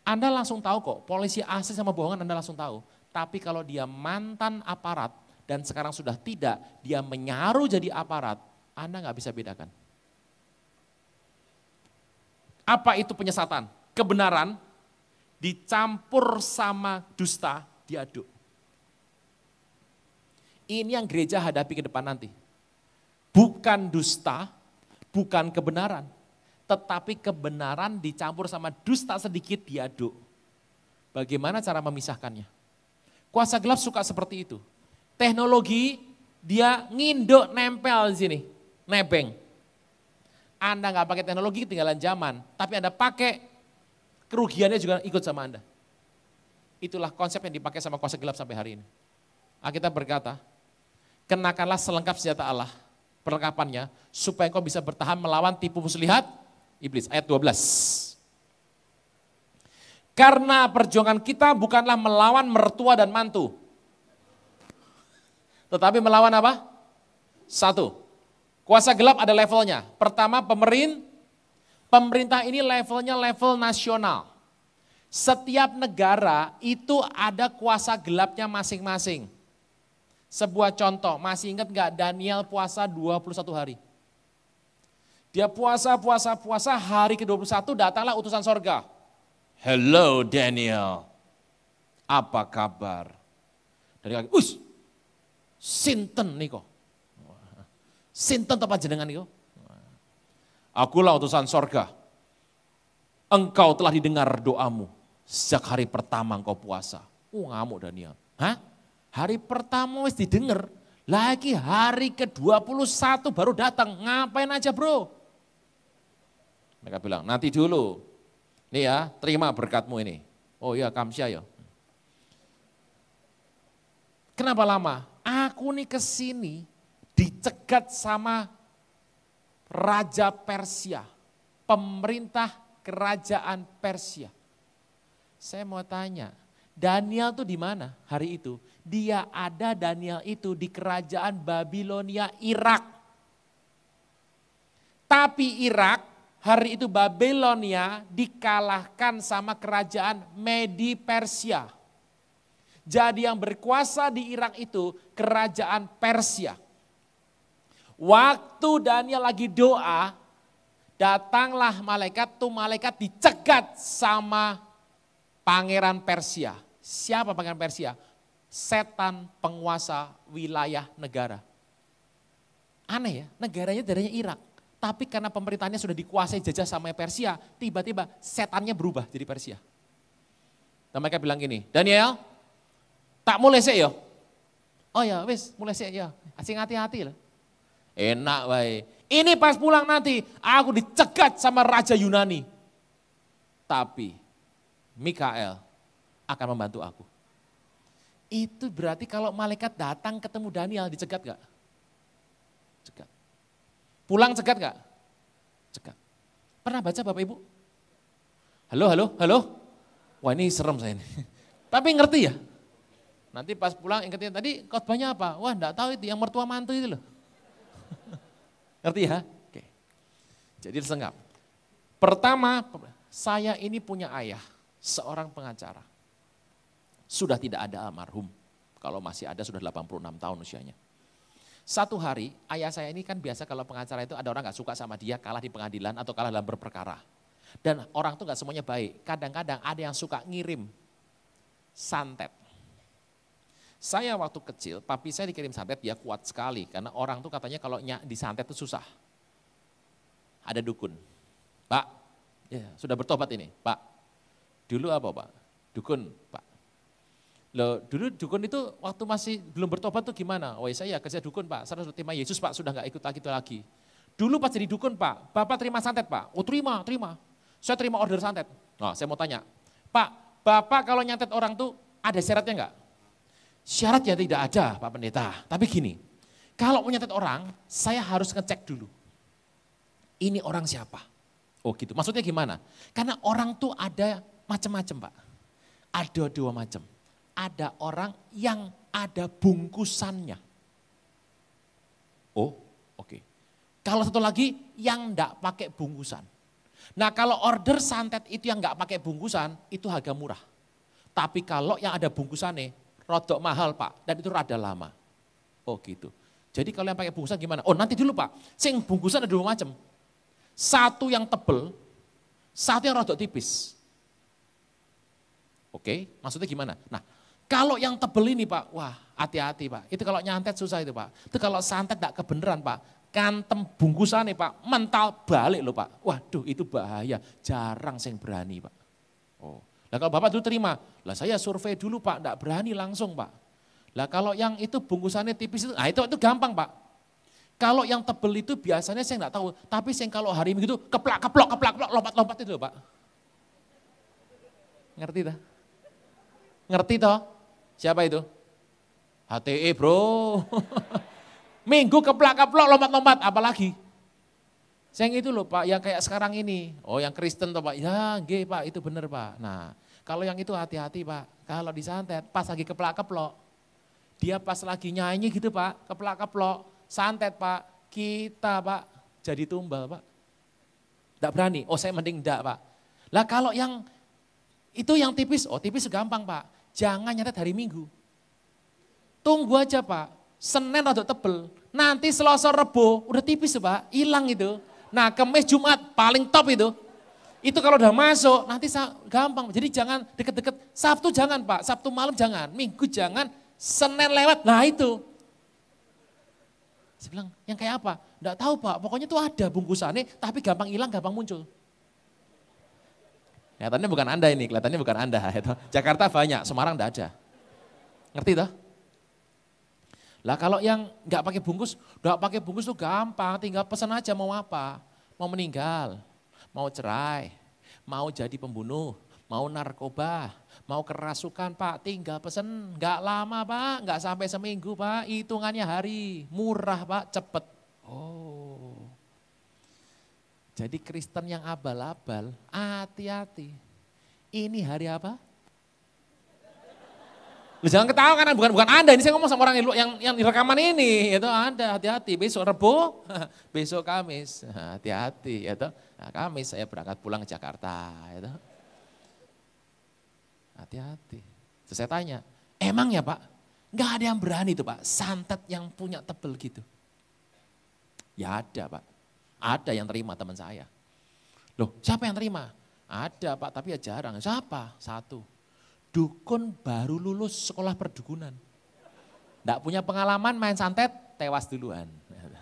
Anda langsung tahu kok, polisi asli sama bohongan Anda langsung tahu. Tapi kalau dia mantan aparat dan sekarang sudah tidak, dia menyaruh jadi aparat, Anda nggak bisa bedakan. Apa itu penyesatan? Kebenaran dicampur sama dusta diaduk. Ini yang gereja hadapi ke depan nanti. Bukan dusta, bukan kebenaran. Tetapi kebenaran dicampur sama dusta sedikit diaduk. Bagaimana cara memisahkannya? Kuasa gelap suka seperti itu. Teknologi dia nginduk nempel di sini, nebeng. Anda nggak pakai teknologi ketinggalan zaman, tapi Anda pakai kerugiannya juga ikut sama Anda. Itulah konsep yang dipakai sama kuasa gelap sampai hari ini. Kita berkata, kenakanlah selengkap senjata Allah, perlengkapannya, supaya engkau bisa bertahan melawan tipu muslihat iblis. Ayat 12. Karena perjuangan kita bukanlah melawan mertua dan mantu. Tetapi melawan apa? Satu. Kuasa gelap ada levelnya. Pertama pemerin, pemerintah ini levelnya level nasional. Setiap negara itu ada kuasa gelapnya masing-masing. Sebuah contoh, masih ingat gak Daniel puasa 21 hari? Dia puasa, puasa, puasa, hari ke-21 datanglah utusan sorga. Hello Daniel, apa kabar? Dari lagi, us, sinten niko. Sinten tempat jenengan nih kok. Akulah utusan sorga. Engkau telah didengar doamu sejak hari pertama engkau puasa. Oh ngamuk Daniel. Hah? Hari pertama wis didengar, lagi hari ke-21 baru datang, ngapain aja bro? Mereka bilang, nanti dulu. Nih ya, terima berkatmu ini. Oh iya, Kamsya ya. Kenapa lama? Aku nih kesini dicegat sama Raja Persia, pemerintah kerajaan Persia. Saya mau tanya, Daniel tuh di mana hari itu? dia ada Daniel itu di kerajaan Babilonia Irak. Tapi Irak hari itu Babilonia dikalahkan sama kerajaan Medi Persia. Jadi yang berkuasa di Irak itu kerajaan Persia. Waktu Daniel lagi doa, datanglah malaikat tuh malaikat dicegat sama pangeran Persia. Siapa pangeran Persia? setan penguasa wilayah negara. Aneh ya, negaranya darahnya Irak. Tapi karena pemerintahnya sudah dikuasai jajah sama Persia, tiba-tiba setannya berubah jadi Persia. Dan mereka bilang gini, Daniel, tak mulai sih ya? Oh ya, wis mulai sih ya. Asing hati-hati lah. Enak baik. Ini pas pulang nanti, aku dicegat sama Raja Yunani. Tapi Mikael akan membantu aku. Itu berarti kalau malaikat datang ketemu Daniel dicegat gak? Cegat. Pulang cegat gak? Cegat. Pernah baca Bapak Ibu? Halo, halo, halo. Wah ini serem saya ini. Tapi ngerti ya? Nanti pas pulang ingetin tadi khotbahnya apa? Wah enggak tahu itu yang mertua mantu itu loh. ngerti ya? Oke. Jadi tersenggap. Pertama, saya ini punya ayah, seorang pengacara. Sudah tidak ada almarhum. Kalau masih ada sudah 86 tahun usianya. Satu hari ayah saya ini kan biasa kalau pengacara itu ada orang gak suka sama dia kalah di pengadilan atau kalah dalam berperkara. Dan orang tuh gak semuanya baik. Kadang-kadang ada yang suka ngirim santet. Saya waktu kecil, papi saya dikirim santet, dia kuat sekali. Karena orang tuh katanya kalau nyak di santet itu susah. Ada dukun. Pak, ya, sudah bertobat ini. Pak, dulu apa Pak? Dukun, Pak. Loh, dulu dukun itu waktu masih belum bertobat tuh gimana? Wah oh, iya, saya kerja dukun pak, saya sudah terima Yesus pak, sudah nggak ikut lagi itu lagi. Dulu pas jadi dukun pak, bapak terima santet pak? Oh terima, terima. Saya terima order santet. Nah saya mau tanya, pak bapak kalau nyantet orang tuh ada syaratnya nggak? Syaratnya tidak ada pak pendeta, tapi gini, kalau mau nyantet orang, saya harus ngecek dulu. Ini orang siapa? Oh gitu, maksudnya gimana? Karena orang tuh ada macam-macam pak. Ada dua macam ada orang yang ada bungkusannya. Oh, oke. Okay. Kalau satu lagi yang enggak pakai bungkusan. Nah kalau order santet itu yang enggak pakai bungkusan, itu harga murah. Tapi kalau yang ada bungkusannya, rodok mahal pak, dan itu rada lama. Oh gitu. Jadi kalau yang pakai bungkusan gimana? Oh nanti dulu pak, sing bungkusan ada dua macam. Satu yang tebel, satu yang rodok tipis. Oke, maksudnya gimana? Nah, kalau yang tebel ini Pak, wah hati-hati Pak. Itu kalau nyantet susah itu Pak. Itu kalau santet tidak kebenaran Pak. Kantem bungkusan nih Pak, mental balik loh Pak. Waduh itu bahaya, jarang saya berani Pak. Oh. Nah kalau Bapak dulu terima, lah saya survei dulu Pak, tidak berani langsung Pak. Lah kalau yang itu bungkusannya tipis itu, nah itu, itu gampang Pak. Kalau yang tebel itu biasanya saya nggak tahu, tapi saya kalau hari minggu itu keplak keplok keplak keplok lompat lompat itu pak. Ngerti dah? Ngerti toh? Siapa itu? HTE bro. Minggu keplak-keplok lompat-lompat, apalagi? Yang itu loh Pak, yang kayak sekarang ini. Oh yang Kristen toh Pak, ya enggak Pak, itu benar Pak. Nah kalau yang itu hati-hati Pak, kalau disantet pas lagi keplak-keplok. Dia pas lagi nyanyi gitu Pak, keplak-keplok, santet Pak, kita Pak jadi tumbal Pak. Tidak berani, oh saya mending enggak Pak. Lah kalau yang itu yang tipis, oh tipis gampang Pak. Jangan nyatet hari Minggu. Tunggu aja Pak, Senin atau tebel. Nanti Selasa Rebo udah tipis Pak, hilang itu. Nah Kemis Jumat paling top itu. Itu kalau udah masuk nanti gampang. Jadi jangan deket-deket. Sabtu jangan Pak, Sabtu malam jangan, Minggu jangan, Senin lewat. Nah itu. Saya bilang, yang kayak apa? Enggak tahu Pak, pokoknya itu ada bungkusannya tapi gampang hilang, gampang muncul. Kelihatannya bukan Anda ini, kelihatannya bukan Anda. Itu. Jakarta banyak, Semarang tidak ada. Ngerti toh? Lah kalau yang enggak pakai bungkus, enggak pakai bungkus tuh gampang, tinggal pesan aja mau apa. Mau meninggal, mau cerai, mau jadi pembunuh, mau narkoba, mau kerasukan pak, tinggal pesen. Enggak lama pak, enggak sampai seminggu pak, hitungannya hari, murah pak, cepet. Oh, jadi Kristen yang abal-abal, hati-hati. Ini hari apa? Lu jangan ketawa kan? bukan bukan Anda, ini saya ngomong sama orang yang yang, rekaman ini, itu Anda hati-hati besok Rebo, besok Kamis. Hati-hati Itu ya Nah, Kamis saya berangkat pulang ke Jakarta itu. Ya hati-hati. Terus saya tanya, emang ya Pak? Enggak ada yang berani itu, Pak. Santet yang punya tebel gitu." Ya ada, Pak. Ada yang terima teman saya. Loh, siapa yang terima? Ada Pak, tapi ya jarang. Siapa? Satu. Dukun baru lulus sekolah perdukunan. Tidak punya pengalaman main santet, tewas duluan.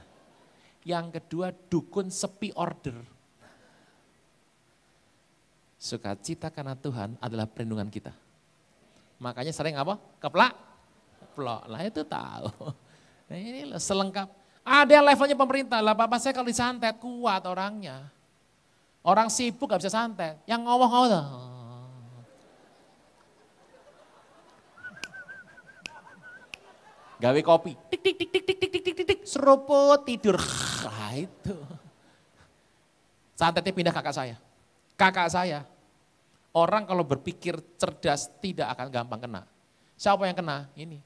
Yang kedua, dukun sepi order. Sukacita karena Tuhan adalah perlindungan kita. Makanya sering apa? Keplak? Keplak. Lah itu tahu. Nah, ini selengkap ada yang levelnya pemerintah, lah bapak saya kalau disantet kuat orangnya. Orang sibuk gak bisa santet, yang ngomong-ngomong. Gawe kopi, tik tik tik tik tik tik tik tik tik, tik. seruput tidur. Nah, itu. Santetnya pindah kakak saya. Kakak saya, orang kalau berpikir cerdas tidak akan gampang kena. Siapa yang kena? Ini.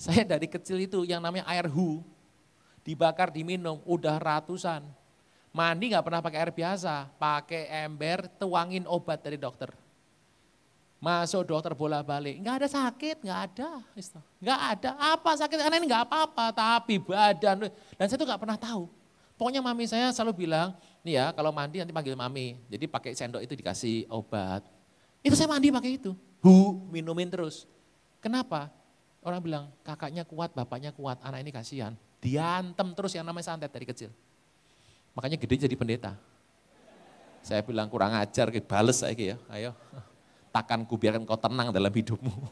Saya dari kecil itu yang namanya air hu, dibakar, diminum, udah ratusan. Mandi nggak pernah pakai air biasa, pakai ember, tuangin obat dari dokter. Masuk dokter bola balik, nggak ada sakit, nggak ada, gitu. nggak ada apa sakit karena ini nggak apa-apa, tapi badan dan saya tuh nggak pernah tahu. Pokoknya mami saya selalu bilang, nih ya kalau mandi nanti panggil mami, jadi pakai sendok itu dikasih obat. Itu saya mandi pakai itu, bu minumin terus. Kenapa? Orang bilang kakaknya kuat, bapaknya kuat, anak ini kasihan. Diantem terus yang namanya santet dari kecil. Makanya gede jadi pendeta. Saya bilang kurang ajar, bales saya ya, ayo. Takanku biarkan kau tenang dalam hidupmu.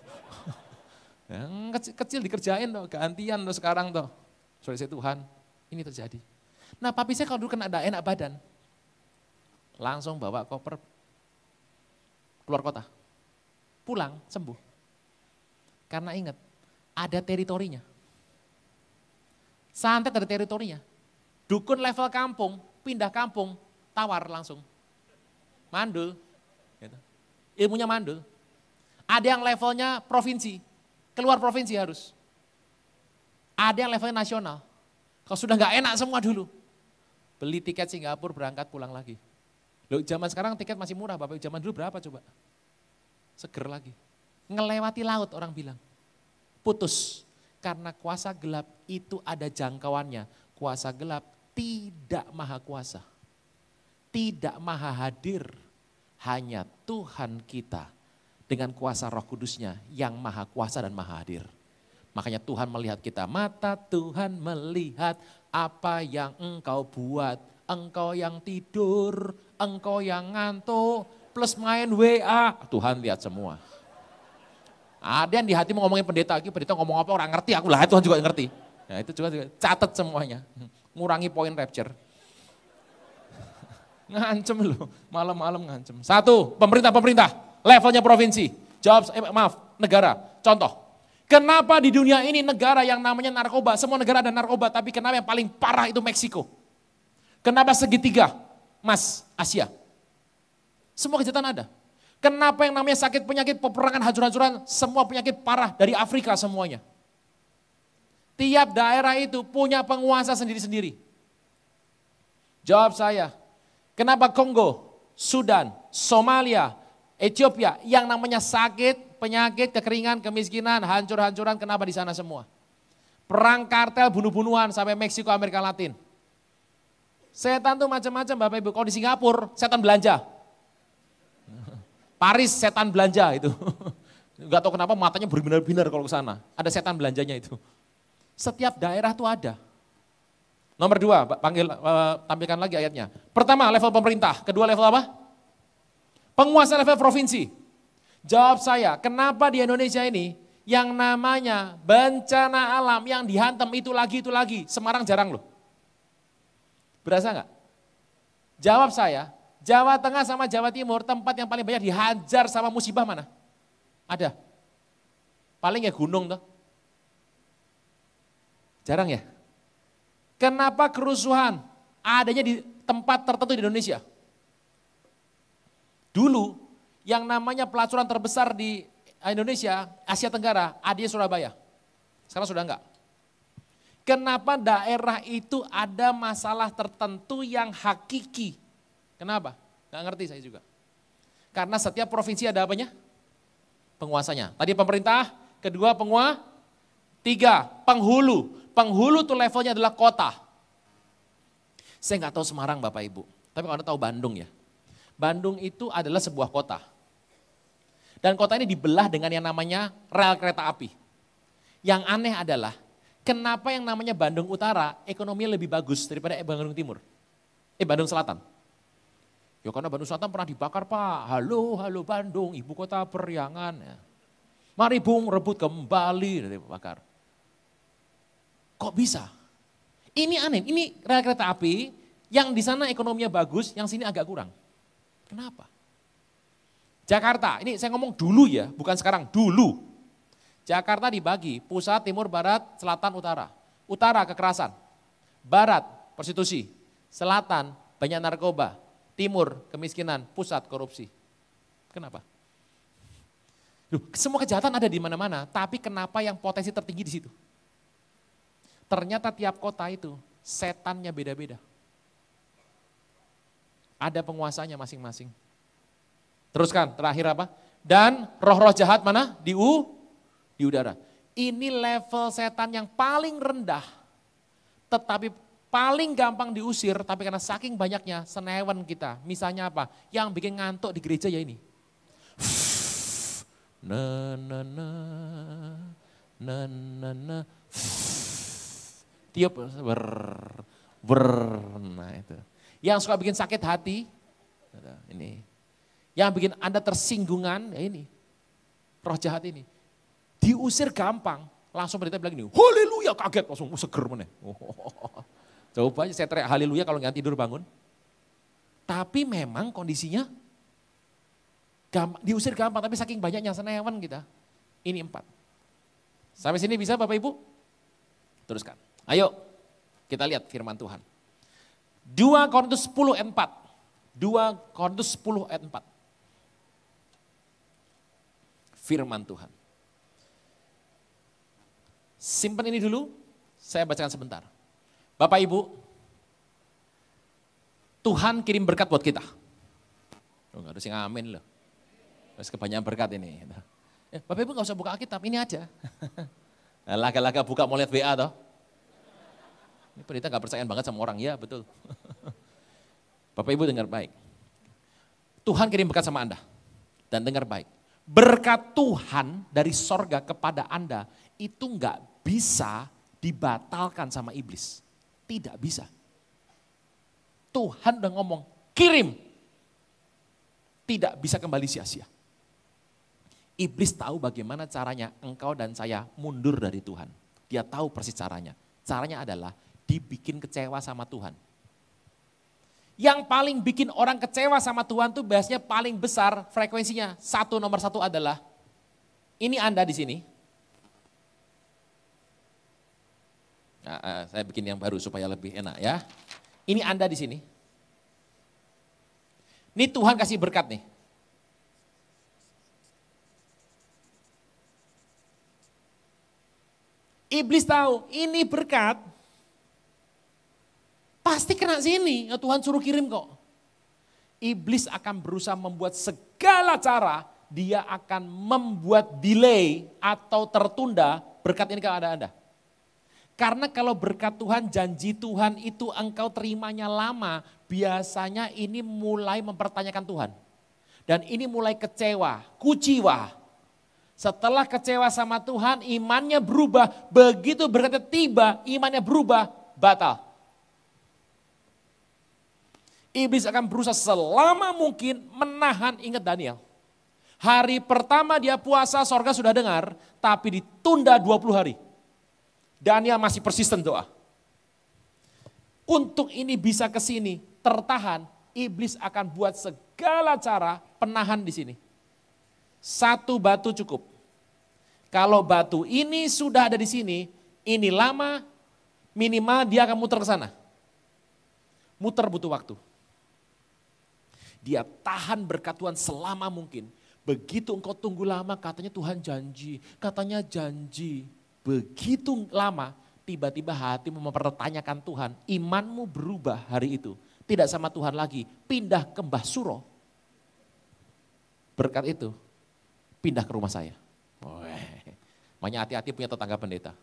Yang kecil, kecil dikerjain tuh, gantian tuh sekarang tuh. Saudara saya Tuhan, ini terjadi. Nah papi saya kalau dulu kena ada enak badan, langsung bawa koper keluar kota. Pulang, sembuh. Karena ingat, ada teritorinya. Santet dari teritorinya. Dukun level kampung, pindah kampung, tawar langsung. Mandul. Gitu. Ilmunya mandul. Ada yang levelnya provinsi, keluar provinsi harus. Ada yang levelnya nasional. Kalau sudah nggak enak semua dulu. Beli tiket Singapura berangkat pulang lagi. Loh zaman sekarang tiket masih murah Bapak, zaman dulu berapa coba? Seger lagi. Ngelewati laut orang bilang. Putus. Karena kuasa gelap itu ada jangkauannya. Kuasa gelap tidak maha kuasa. Tidak maha hadir. Hanya Tuhan kita dengan kuasa roh kudusnya yang maha kuasa dan maha hadir. Makanya Tuhan melihat kita. Mata Tuhan melihat apa yang engkau buat. Engkau yang tidur, engkau yang ngantuk, plus main WA. Tuhan lihat semua. Ada yang di hati mau ngomongin pendeta lagi, pendeta ngomong apa orang ngerti, aku lah Tuhan juga ngerti. Nah itu juga, juga catat semuanya, ngurangi poin rapture. Ngancem loh, malam-malam ngancem. Satu, pemerintah-pemerintah, levelnya provinsi. Jawab, eh, maaf, negara. Contoh, kenapa di dunia ini negara yang namanya narkoba, semua negara ada narkoba, tapi kenapa yang paling parah itu Meksiko? Kenapa segitiga, mas, Asia? Semua kejahatan ada. Kenapa yang namanya sakit penyakit peperangan hancur-hancuran semua penyakit parah dari Afrika semuanya. Tiap daerah itu punya penguasa sendiri-sendiri. Jawab saya, kenapa Kongo, Sudan, Somalia, Ethiopia yang namanya sakit, penyakit, kekeringan, kemiskinan, hancur-hancuran kenapa di sana semua? Perang kartel bunuh-bunuhan sampai Meksiko, Amerika Latin. Setan tuh macam-macam Bapak Ibu. Kalau di Singapura, setan belanja. Paris setan belanja itu. Enggak tahu kenapa matanya berbinar-binar kalau ke sana. Ada setan belanjanya itu. Setiap daerah tuh ada. Nomor dua, panggil uh, tampilkan lagi ayatnya. Pertama level pemerintah, kedua level apa? Penguasa level provinsi. Jawab saya, kenapa di Indonesia ini yang namanya bencana alam yang dihantam itu lagi itu lagi, Semarang jarang loh. Berasa nggak? Jawab saya, Jawa Tengah sama Jawa Timur tempat yang paling banyak dihajar sama musibah mana? Ada. Paling ya gunung tuh. Jarang ya? Kenapa kerusuhan adanya di tempat tertentu di Indonesia? Dulu yang namanya pelacuran terbesar di eh, Indonesia, Asia Tenggara, adanya Surabaya. Sekarang sudah enggak. Kenapa daerah itu ada masalah tertentu yang hakiki Kenapa? Gak ngerti saya juga. Karena setiap provinsi ada apanya? Penguasanya. Tadi pemerintah, kedua penguasa, tiga penghulu. Penghulu tuh levelnya adalah kota. Saya nggak tahu Semarang Bapak Ibu, tapi kalau Anda tahu Bandung ya. Bandung itu adalah sebuah kota. Dan kota ini dibelah dengan yang namanya rel kereta api. Yang aneh adalah kenapa yang namanya Bandung Utara ekonominya lebih bagus daripada Bandung Timur? Eh Bandung Selatan. Ya karena Bandung Selatan pernah dibakar Pak. Halo, halo Bandung, ibu kota periangan. Ya. Mari Bung rebut kembali dari bakar. Kok bisa? Ini aneh, ini rel kereta api yang di sana ekonominya bagus, yang sini agak kurang. Kenapa? Jakarta, ini saya ngomong dulu ya, bukan sekarang, dulu. Jakarta dibagi pusat, timur, barat, selatan, utara. Utara kekerasan, barat prostitusi, selatan banyak narkoba, timur kemiskinan, pusat korupsi. Kenapa? Duh, semua kejahatan ada di mana-mana, tapi kenapa yang potensi tertinggi di situ? Ternyata tiap kota itu setannya beda-beda. Ada penguasanya masing-masing. Teruskan, terakhir apa? Dan roh-roh jahat mana? Di u, di udara. Ini level setan yang paling rendah, tetapi paling gampang diusir, tapi karena saking banyaknya senewan kita. Misalnya apa? Yang bikin ngantuk di gereja ya ini. Na na na na na na tiup ber ber nah itu. Yang suka bikin sakit hati ini. Yang bikin Anda tersinggungan ya ini. Roh jahat ini. Diusir gampang, langsung berita bilang gini, haleluya kaget langsung seger meneh. Oh, oh, oh. Coba aja saya teriak haleluya kalau nggak tidur bangun. Tapi memang kondisinya gampang, diusir gampang, tapi saking banyaknya senewan kita. Ini empat. Sampai sini bisa Bapak Ibu? Teruskan. Ayo kita lihat firman Tuhan. 2 Korintus 10 ayat 4. 2 Korintus 10 ayat 4. Firman Tuhan. Simpan ini dulu, saya bacakan sebentar. Bapak Ibu, Tuhan kirim berkat buat kita. Oh, gak harus yang amin loh. Terus kebanyakan berkat ini. Ya, Bapak Ibu gak usah buka Alkitab, ini aja. Laga-laga buka mau lihat WA toh. Ini berita gak percaya banget sama orang, ya betul. Bapak Ibu dengar baik. Tuhan kirim berkat sama Anda. Dan dengar baik. Berkat Tuhan dari sorga kepada Anda itu nggak bisa dibatalkan sama iblis. Tidak bisa. Tuhan udah ngomong, kirim. Tidak bisa kembali sia-sia. Iblis tahu bagaimana caranya engkau dan saya mundur dari Tuhan. Dia tahu persis caranya. Caranya adalah dibikin kecewa sama Tuhan. Yang paling bikin orang kecewa sama Tuhan tuh biasanya paling besar frekuensinya. Satu nomor satu adalah, ini Anda di sini, Nah, eh, saya bikin yang baru supaya lebih enak ya. Ini Anda di sini. Ini Tuhan kasih berkat nih. Iblis tahu ini berkat pasti kena sini. Ya Tuhan suruh kirim kok. Iblis akan berusaha membuat segala cara dia akan membuat delay atau tertunda berkat ini kepada Anda. Karena kalau berkat Tuhan, janji Tuhan itu engkau terimanya lama, biasanya ini mulai mempertanyakan Tuhan. Dan ini mulai kecewa, kuciwa. Setelah kecewa sama Tuhan, imannya berubah. Begitu berkatnya tiba, imannya berubah, batal. Iblis akan berusaha selama mungkin menahan ingat Daniel. Hari pertama dia puasa, sorga sudah dengar, tapi ditunda 20 hari. Daniel masih persisten doa. Untuk ini bisa ke sini, tertahan, iblis akan buat segala cara penahan di sini. Satu batu cukup. Kalau batu ini sudah ada di sini, ini lama, minimal dia akan muter ke sana. Muter butuh waktu. Dia tahan berkat Tuhan selama mungkin. Begitu engkau tunggu lama, katanya Tuhan janji, katanya janji begitu lama tiba-tiba hatimu mempertanyakan Tuhan, imanmu berubah hari itu. Tidak sama Tuhan lagi, pindah ke Mbah Suro. Berkat itu, pindah ke rumah saya. Makanya hati-hati punya tetangga pendeta.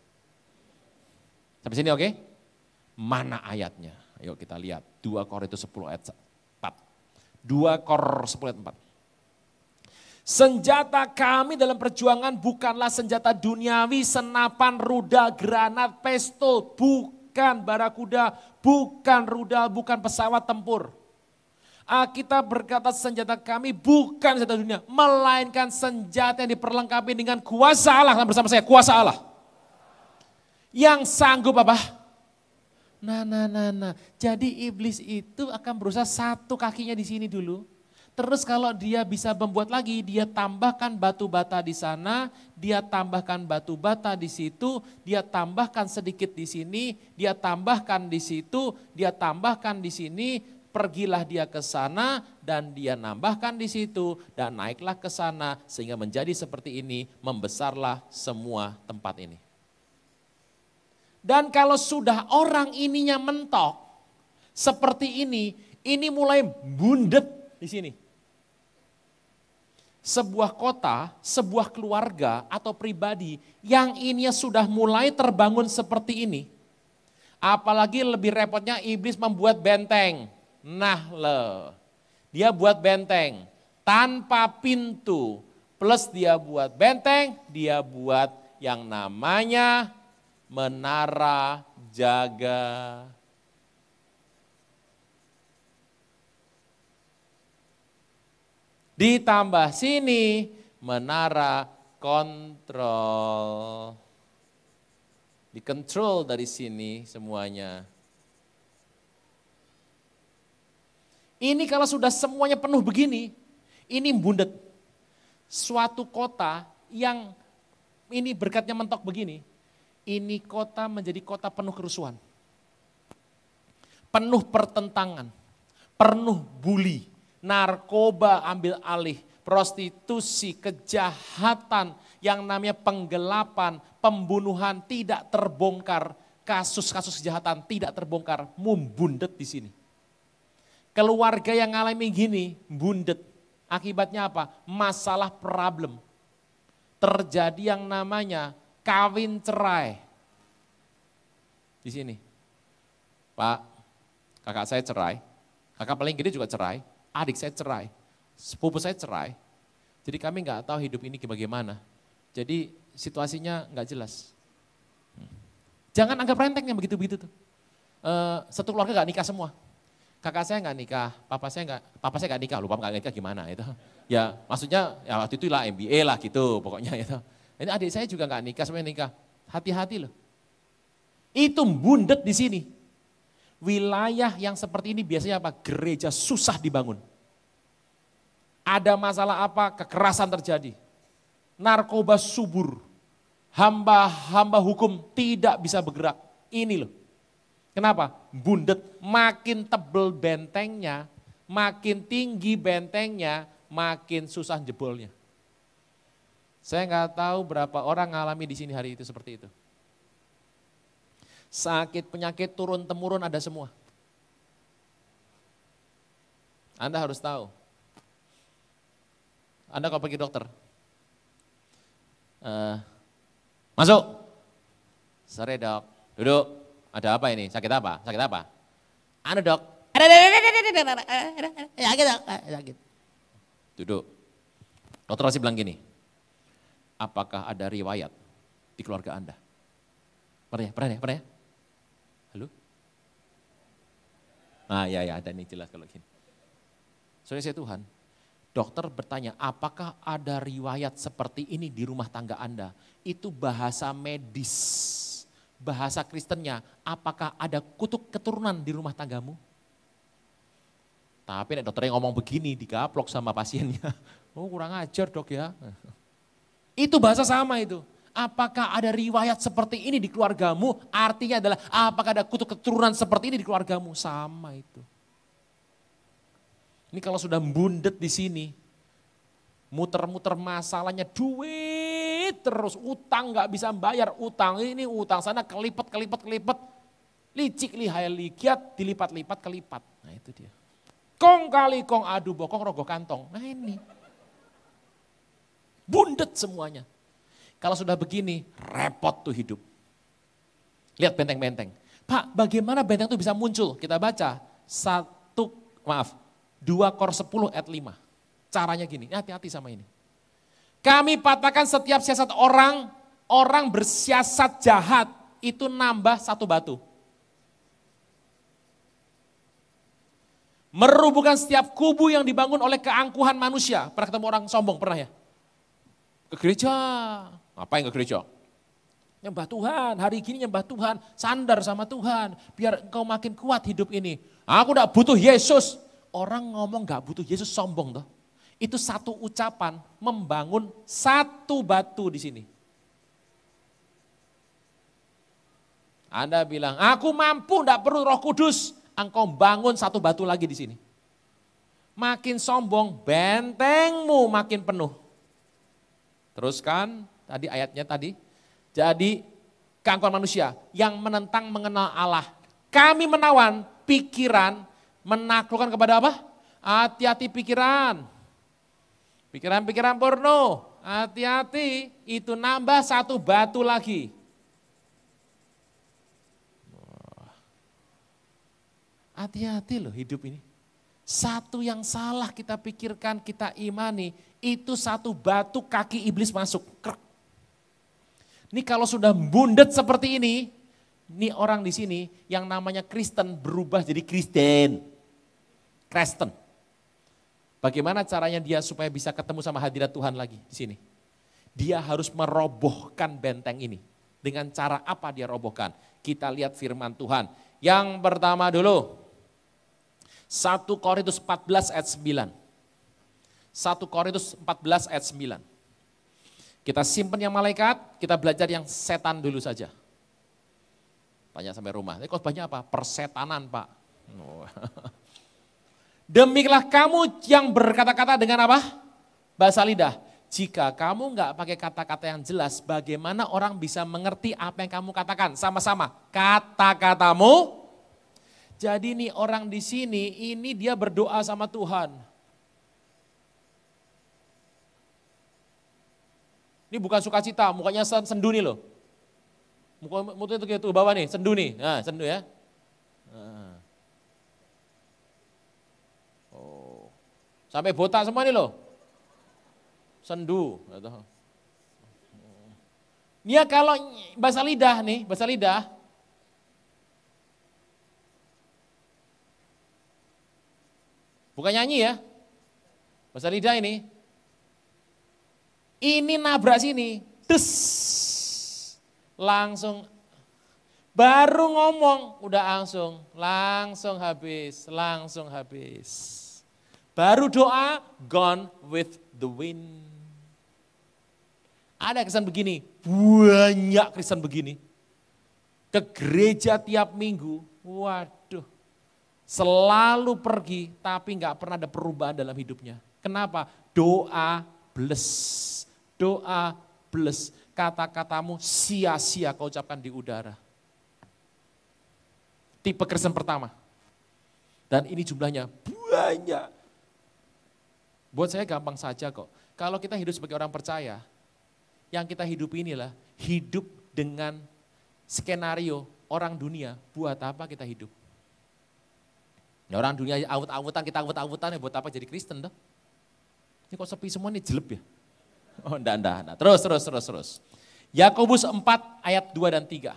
Sampai sini oke? Okay? Mana ayatnya? Ayo kita lihat, 2 itu 10 ayat 4. 2 Kor 10 ayat 4. Senjata kami dalam perjuangan bukanlah senjata duniawi, senapan, rudal, granat, pistol, bukan barakuda, bukan rudal, bukan pesawat tempur. Kita berkata senjata kami bukan senjata dunia, melainkan senjata yang diperlengkapi dengan kuasa Allah. Bersama saya, kuasa Allah. Yang sanggup apa? Nah, nah, nah, nah. Jadi iblis itu akan berusaha satu kakinya di sini dulu, Terus kalau dia bisa membuat lagi, dia tambahkan batu bata di sana, dia tambahkan batu bata di situ, dia tambahkan sedikit di sini, dia tambahkan di situ, dia tambahkan di sini, pergilah dia ke sana dan dia nambahkan di situ dan naiklah ke sana sehingga menjadi seperti ini, membesarlah semua tempat ini. Dan kalau sudah orang ininya mentok seperti ini, ini mulai bundet di sini sebuah kota, sebuah keluarga atau pribadi yang ini sudah mulai terbangun seperti ini. Apalagi lebih repotnya iblis membuat benteng. Nah le, dia buat benteng tanpa pintu. Plus dia buat benteng, dia buat yang namanya menara jaga Ditambah sini menara kontrol. Dikontrol dari sini semuanya. Ini kalau sudah semuanya penuh begini, ini bundet. Suatu kota yang ini berkatnya mentok begini, ini kota menjadi kota penuh kerusuhan. Penuh pertentangan, penuh bully narkoba ambil alih, prostitusi, kejahatan, yang namanya penggelapan, pembunuhan tidak terbongkar, kasus-kasus kejahatan tidak terbongkar, mumbundet di sini. Keluarga yang ngalami gini, bundet. Akibatnya apa? Masalah problem. Terjadi yang namanya kawin cerai. Di sini. Pak, kakak saya cerai. Kakak paling gede juga cerai adik saya cerai, sepupu saya cerai. Jadi kami nggak tahu hidup ini bagaimana. Jadi situasinya nggak jelas. Hmm. Jangan anggap renteng begitu-begitu tuh. E, satu keluarga nggak nikah semua. Kakak saya nggak nikah, papa saya nggak, papa saya nggak nikah, lupa nggak nikah gimana itu. Ya maksudnya ya waktu itu lah MBA lah gitu pokoknya itu. Ini adik saya juga nggak nikah, semuanya nikah. Hati-hati loh. Itu bundet di sini wilayah yang seperti ini biasanya apa? Gereja susah dibangun. Ada masalah apa? Kekerasan terjadi. Narkoba subur. Hamba-hamba hukum tidak bisa bergerak. Ini loh. Kenapa? Bundet. Makin tebel bentengnya, makin tinggi bentengnya, makin susah jebolnya. Saya nggak tahu berapa orang ngalami di sini hari itu seperti itu sakit, penyakit, turun-temurun ada semua. Anda harus tahu. Anda kalau pergi dokter, uh, masuk, sore dok, duduk, ada apa ini, sakit apa, sakit apa? Anu dok, sakit dok, eh, sakit. Duduk, dokter masih bilang gini, apakah ada riwayat di keluarga Anda? Pernah ya, pernah ya, pernah ya? Ah ya ya, dan ini jelas kalau gini. Soalnya saya Tuhan, dokter bertanya, apakah ada riwayat seperti ini di rumah tangga Anda? Itu bahasa medis, bahasa Kristennya. Apakah ada kutuk keturunan di rumah tanggamu? Tapi nek dokternya ngomong begini digaplok sama pasiennya. Oh kurang ajar dok ya. Itu bahasa sama itu. Apakah ada riwayat seperti ini di keluargamu? Artinya adalah apakah ada kutu keturunan seperti ini di keluargamu? Sama itu. Ini kalau sudah bundet di sini, muter-muter masalahnya duit terus utang nggak bisa bayar utang ini utang sana kelipat kelipat kelipat licik lihai ligiat dilipat-lipat kelipat nah itu dia kong kali kong adu bokong rogo kantong nah ini bundet semuanya kalau sudah begini, repot tuh hidup. Lihat benteng-benteng. Pak, bagaimana benteng itu bisa muncul? Kita baca satu, maaf, dua kor sepuluh ayat lima. Caranya gini, hati-hati sama ini. Kami patahkan setiap siasat orang, orang bersiasat jahat itu nambah satu batu. Merubuhkan setiap kubu yang dibangun oleh keangkuhan manusia. Pernah ketemu orang sombong, pernah ya? Ke gereja, Ngapain ke gereja? Nyembah Tuhan, hari gini nyembah Tuhan, sandar sama Tuhan, biar engkau makin kuat hidup ini. Aku tidak butuh Yesus. Orang ngomong gak butuh Yesus sombong tuh. Itu satu ucapan membangun satu batu di sini. Anda bilang, aku mampu, tidak perlu roh kudus. Engkau bangun satu batu lagi di sini. Makin sombong, bentengmu makin penuh. Teruskan, tadi ayatnya tadi. Jadi keangkuhan manusia yang menentang mengenal Allah. Kami menawan pikiran menaklukkan kepada apa? Hati-hati pikiran. Pikiran-pikiran porno, hati-hati itu nambah satu batu lagi. Hati-hati loh hidup ini. Satu yang salah kita pikirkan, kita imani, itu satu batu kaki iblis masuk. Krek. Ini kalau sudah bundet seperti ini, ini orang di sini yang namanya Kristen berubah jadi Kristen. Kristen. Bagaimana caranya dia supaya bisa ketemu sama hadirat Tuhan lagi di sini? Dia harus merobohkan benteng ini. Dengan cara apa dia robohkan? Kita lihat firman Tuhan. Yang pertama dulu, 1 Korintus 14 ayat 9. 1 Korintus 14 ayat 9. Kita simpen yang malaikat, kita belajar yang setan dulu saja. Tanya sampai rumah, ini khotbahnya apa? Persetanan pak. Oh. Demiklah kamu yang berkata-kata dengan apa? Bahasa lidah. Jika kamu nggak pakai kata-kata yang jelas, bagaimana orang bisa mengerti apa yang kamu katakan? Sama-sama, kata-katamu. Jadi nih orang di sini, ini dia berdoa sama Tuhan Ini bukan sukacita, mukanya sendu nih loh. Muka mukanya itu gitu bawah nih, sendu nih. Nah, sendu ya. Nah. Oh. Sampai botak semua nih loh. Sendu, Ini gitu. ya kalau bahasa lidah nih, bahasa lidah. Bukan nyanyi ya. Bahasa lidah ini. Ini nabrak sini, des. Langsung baru ngomong udah langsung, langsung habis, langsung habis. Baru doa gone with the wind. Ada kesan begini, banyak kesan begini. Ke gereja tiap minggu, waduh. Selalu pergi tapi nggak pernah ada perubahan dalam hidupnya. Kenapa? Doa bless doa plus kata-katamu sia-sia kau ucapkan di udara. Tipe Kristen pertama. Dan ini jumlahnya banyak. Buat saya gampang saja kok. Kalau kita hidup sebagai orang percaya, yang kita hidup inilah hidup dengan skenario orang dunia. Buat apa kita hidup? Ya orang dunia awut-awutan, kita awut-awutan ya buat apa jadi Kristen dong? Ini kok sepi semua ini jelek ya? Oh, enggak, enggak, enggak. Terus, terus, terus, terus. Yakobus 4 ayat 2 dan 3.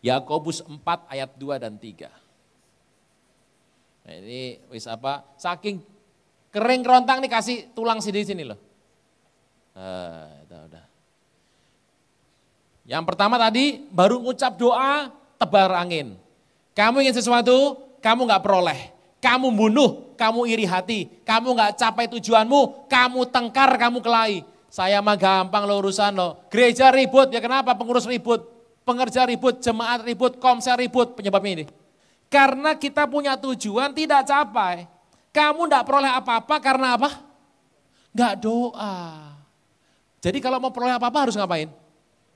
Yakobus 4 ayat 2 dan 3. Nah, ini wis apa? Saking kering kerontang nih kasih tulang sini sini loh. Uh, udah. Yang pertama tadi baru ngucap doa tebar angin. Kamu ingin sesuatu, kamu nggak peroleh. Kamu bunuh, kamu iri hati, kamu nggak capai tujuanmu, kamu tengkar, kamu kelahi. Saya mah gampang lo urusan lo. Gereja ribut, ya kenapa pengurus ribut, pengerja ribut, jemaat ribut, komsel ribut, Penyebab ini. Karena kita punya tujuan tidak capai. Kamu tidak peroleh apa-apa karena apa? Nggak doa. Jadi kalau mau peroleh apa-apa harus ngapain?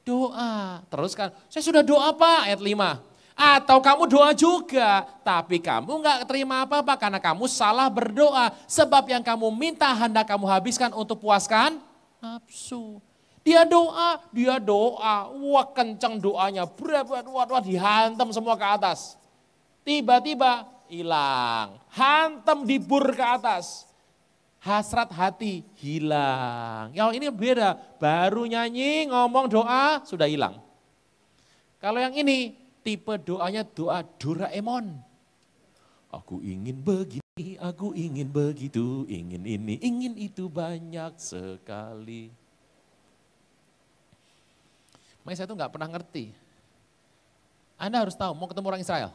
Doa. Teruskan. saya sudah doa pak, ayat 5. Atau kamu doa juga, tapi kamu nggak terima apa-apa karena kamu salah berdoa. Sebab yang kamu minta hendak kamu habiskan untuk puaskan nafsu. Dia doa, dia doa, wah kenceng doanya, berat, wah, wah dihantam semua ke atas. Tiba-tiba hilang, hantam dibur ke atas. Hasrat hati hilang. Yang ini beda, baru nyanyi, ngomong doa, sudah hilang. Kalau yang ini Tipe doanya doa Doraemon. Aku ingin begini, aku ingin begitu, ingin ini, ingin itu banyak sekali. Makanya saya tuh nggak pernah ngerti. Anda harus tahu, mau ketemu orang Israel,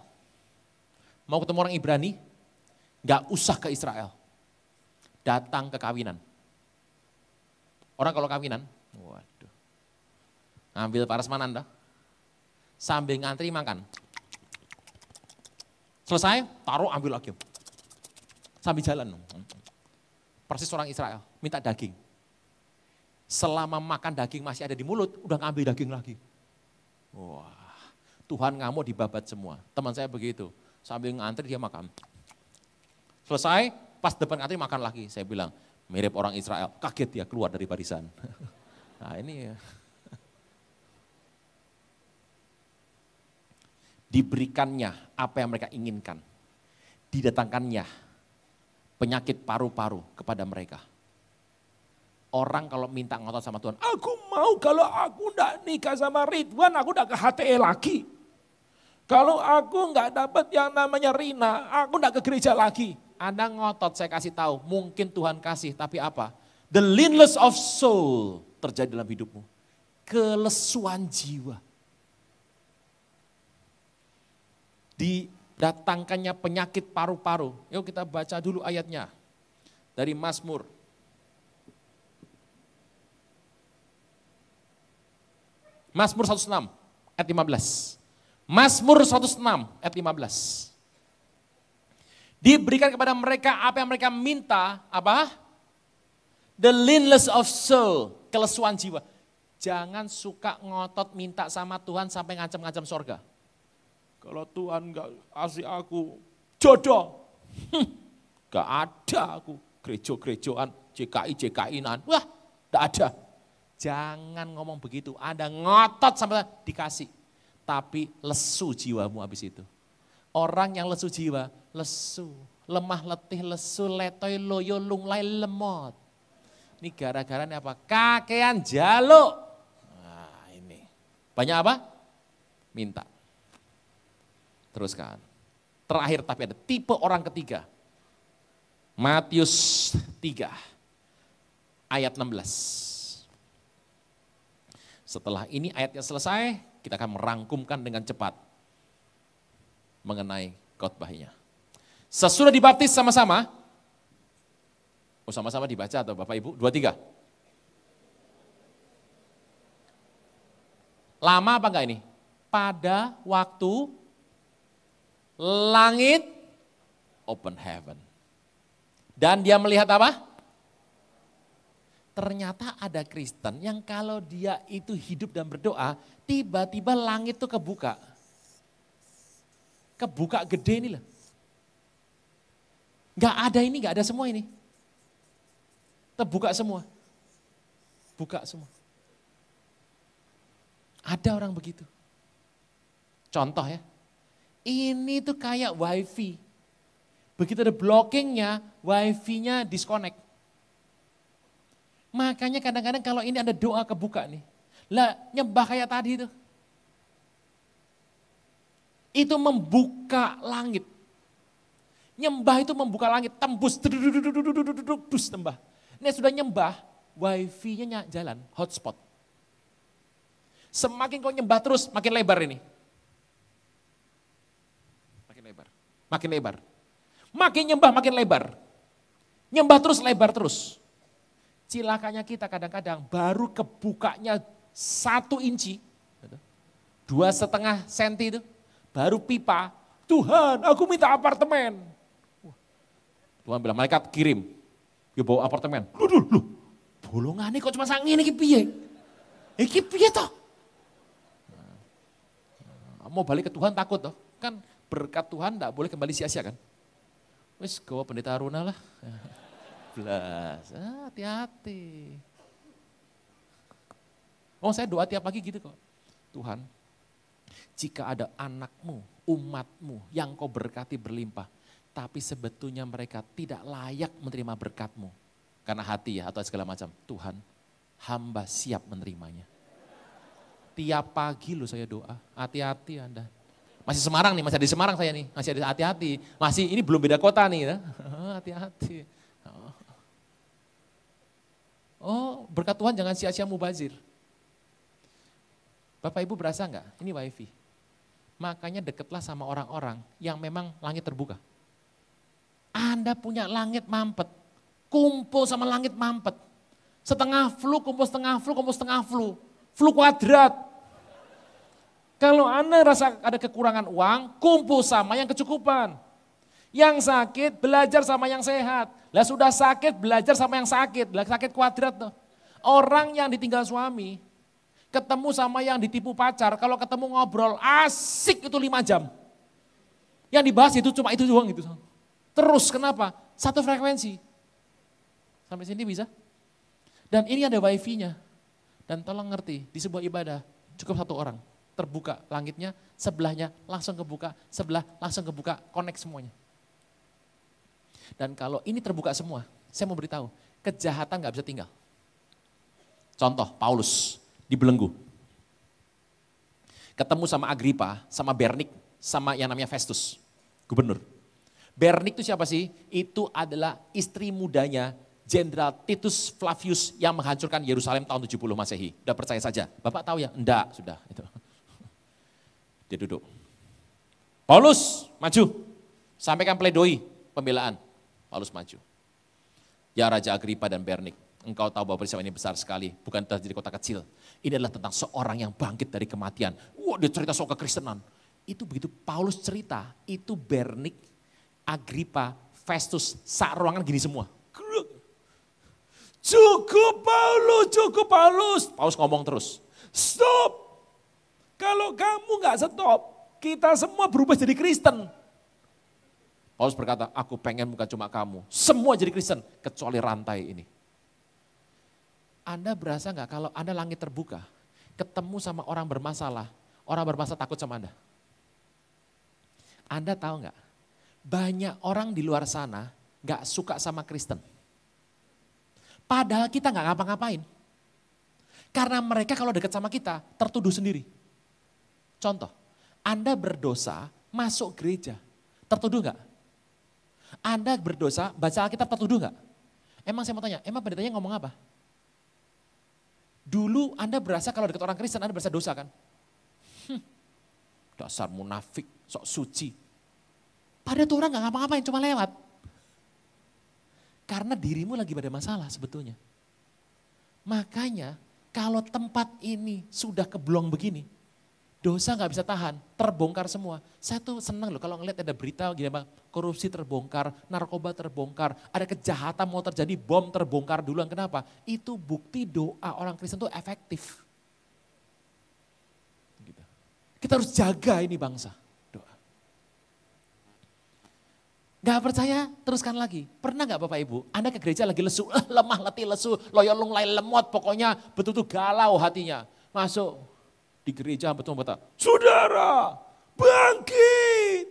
mau ketemu orang Ibrani, nggak usah ke Israel. Datang ke kawinan. Orang kalau kawinan, waduh, ambil parasman Anda, sambil ngantri makan. Selesai, taruh ambil lagi. Sambil jalan. Persis orang Israel, minta daging. Selama makan daging masih ada di mulut, udah ngambil daging lagi. Wah, Tuhan ngamuk dibabat semua. Teman saya begitu, sambil ngantri dia makan. Selesai, pas depan ngantri makan lagi. Saya bilang, mirip orang Israel, kaget dia keluar dari barisan. nah ini ya. diberikannya apa yang mereka inginkan, didatangkannya penyakit paru-paru kepada mereka. Orang kalau minta ngotot sama Tuhan, aku mau kalau aku ndak nikah sama Ridwan, aku ndak ke HTE lagi. Kalau aku nggak dapat yang namanya Rina, aku ndak ke gereja lagi. Anda ngotot saya kasih tahu, mungkin Tuhan kasih, tapi apa? The leanness of soul terjadi dalam hidupmu. Kelesuan jiwa didatangkannya penyakit paru-paru. Yuk kita baca dulu ayatnya dari Mazmur. Mazmur 106 ayat 15. Mazmur 106 ayat 15. Diberikan kepada mereka apa yang mereka minta, apa? The leanness of soul, kelesuan jiwa. Jangan suka ngotot minta sama Tuhan sampai ngancam-ngancam sorga. Kalau Tuhan gak kasih aku jodoh, gak ada aku. Gerejo-gerejoan, JKI-JKI-nan, wah gak ada. Jangan ngomong begitu, Anda ngotot sampai dikasih. Tapi lesu jiwamu habis itu. Orang yang lesu jiwa, lesu, lemah letih, lesu, letoy, loyo, lunglai, lemot. Ini gara-gara ini apa? Kakean jaluk. Nah ini. Banyak apa? Minta. Teruskan. Terakhir tapi ada tipe orang ketiga. Matius 3 ayat 16. Setelah ini ayatnya selesai, kita akan merangkumkan dengan cepat mengenai khotbahnya. Sesudah dibaptis sama-sama, oh sama-sama dibaca atau Bapak Ibu, dua tiga. Lama apa enggak ini? Pada waktu langit open heaven. Dan dia melihat apa? Ternyata ada Kristen yang kalau dia itu hidup dan berdoa, tiba-tiba langit tuh kebuka. Kebuka gede ini loh. Gak ada ini, gak ada semua ini. Terbuka semua. Buka semua. Ada orang begitu. Contoh ya, ini tuh kayak wifi. Begitu ada blockingnya, wifi-nya disconnect. Makanya kadang-kadang kalau ini ada doa kebuka nih. Lah nyembah kayak tadi tuh. Itu membuka langit. Nyembah itu membuka langit, tembus, dus tembah. Ini sudah nyembah, wifi-nya jalan, hotspot. Semakin kau nyembah terus, makin lebar ini. makin lebar. Makin nyembah makin lebar. Nyembah terus lebar terus. Cilakanya kita kadang-kadang baru kebukanya satu inci, gitu. dua setengah senti itu, baru pipa, Tuhan aku minta apartemen. Tuhan bilang, malaikat kirim, dia bawa apartemen. Lu, lu, lu, ini kok cuma sang ini piye? Ini piye toh? Nah, nah, mau balik ke Tuhan takut toh, kan berkat Tuhan tidak boleh kembali sia-sia kan? Wis, gawa pendeta Aruna lah. Belas, ah, hati-hati. Ah, oh saya doa tiap pagi gitu kok. Tuhan, jika ada anakmu, umatmu yang kau berkati berlimpah, tapi sebetulnya mereka tidak layak menerima berkatmu. Karena hati ya atau segala macam. Tuhan, hamba siap menerimanya. Tiap pagi lu saya doa, hati-hati Anda. Masih Semarang nih, masih ada di Semarang saya nih, masih ada hati-hati. Masih ini belum beda kota nih, ya. hati-hati. Oh. oh. berkat Tuhan jangan sia-sia mubazir. Bapak Ibu berasa nggak? Ini wifi. Makanya deketlah sama orang-orang yang memang langit terbuka. Anda punya langit mampet, kumpul sama langit mampet. Setengah flu, kumpul setengah flu, kumpul setengah flu. Flu kuadrat, kalau Anda rasa ada kekurangan uang, kumpul sama yang kecukupan. Yang sakit belajar sama yang sehat. Lah sudah sakit belajar sama yang sakit. Lah sakit kuadrat tuh. Orang yang ditinggal suami, ketemu sama yang ditipu pacar, kalau ketemu ngobrol asik itu lima jam. Yang dibahas itu cuma itu doang gitu. Terus kenapa? Satu frekuensi. Sampai sini bisa? Dan ini ada wifi-nya. Dan tolong ngerti, di sebuah ibadah cukup satu orang terbuka langitnya, sebelahnya langsung kebuka, sebelah langsung kebuka, connect semuanya. Dan kalau ini terbuka semua, saya mau beritahu, kejahatan nggak bisa tinggal. Contoh, Paulus dibelenggu. Ketemu sama Agripa, sama Bernik, sama yang namanya Festus, gubernur. Bernik itu siapa sih? Itu adalah istri mudanya Jenderal Titus Flavius yang menghancurkan Yerusalem tahun 70 Masehi. Udah percaya saja. Bapak tahu ya? Enggak, sudah. Itu. Dia duduk. Paulus, maju. Sampaikan pledoi pembelaan. Paulus maju. Ya Raja Agripa dan Bernik, engkau tahu bahwa peristiwa ini besar sekali, bukan terjadi kota kecil. Ini adalah tentang seorang yang bangkit dari kematian. Wah, dia cerita soal kekristenan. Itu begitu Paulus cerita, itu Bernik, Agripa, Festus, saat ruangan gini semua. Cukup Paulus, cukup Paulus. Paulus ngomong terus. Stop, kalau kamu nggak stop, kita semua berubah jadi Kristen. Paulus berkata, aku pengen bukan cuma kamu, semua jadi Kristen, kecuali rantai ini. Anda berasa nggak kalau Anda langit terbuka, ketemu sama orang bermasalah, orang bermasalah takut sama Anda. Anda tahu nggak, banyak orang di luar sana nggak suka sama Kristen. Padahal kita nggak ngapa-ngapain. Karena mereka kalau dekat sama kita, tertuduh sendiri. Contoh, Anda berdosa masuk gereja, tertuduh nggak? Anda berdosa baca Alkitab tertuduh nggak? Emang saya mau tanya, emang pendetanya ngomong apa? Dulu Anda berasa kalau dekat orang Kristen Anda berasa dosa kan? Hm, dasar munafik, sok suci. Padahal tuh orang nggak ngapa-ngapain, cuma lewat. Karena dirimu lagi pada masalah sebetulnya. Makanya kalau tempat ini sudah keblong begini, dosa nggak bisa tahan, terbongkar semua. Saya tuh senang loh kalau ngeliat ada berita gini bang, korupsi terbongkar, narkoba terbongkar, ada kejahatan mau terjadi, bom terbongkar duluan. Kenapa? Itu bukti doa orang Kristen tuh efektif. Gitu. Kita harus jaga ini bangsa. Doa. Gak percaya, teruskan lagi. Pernah gak Bapak Ibu, Anda ke gereja lagi lesu, lemah, letih, lesu, loyolung, lain lemot, pokoknya betul-betul galau hatinya. Masuk, di gereja betul berkata, saudara bangkit,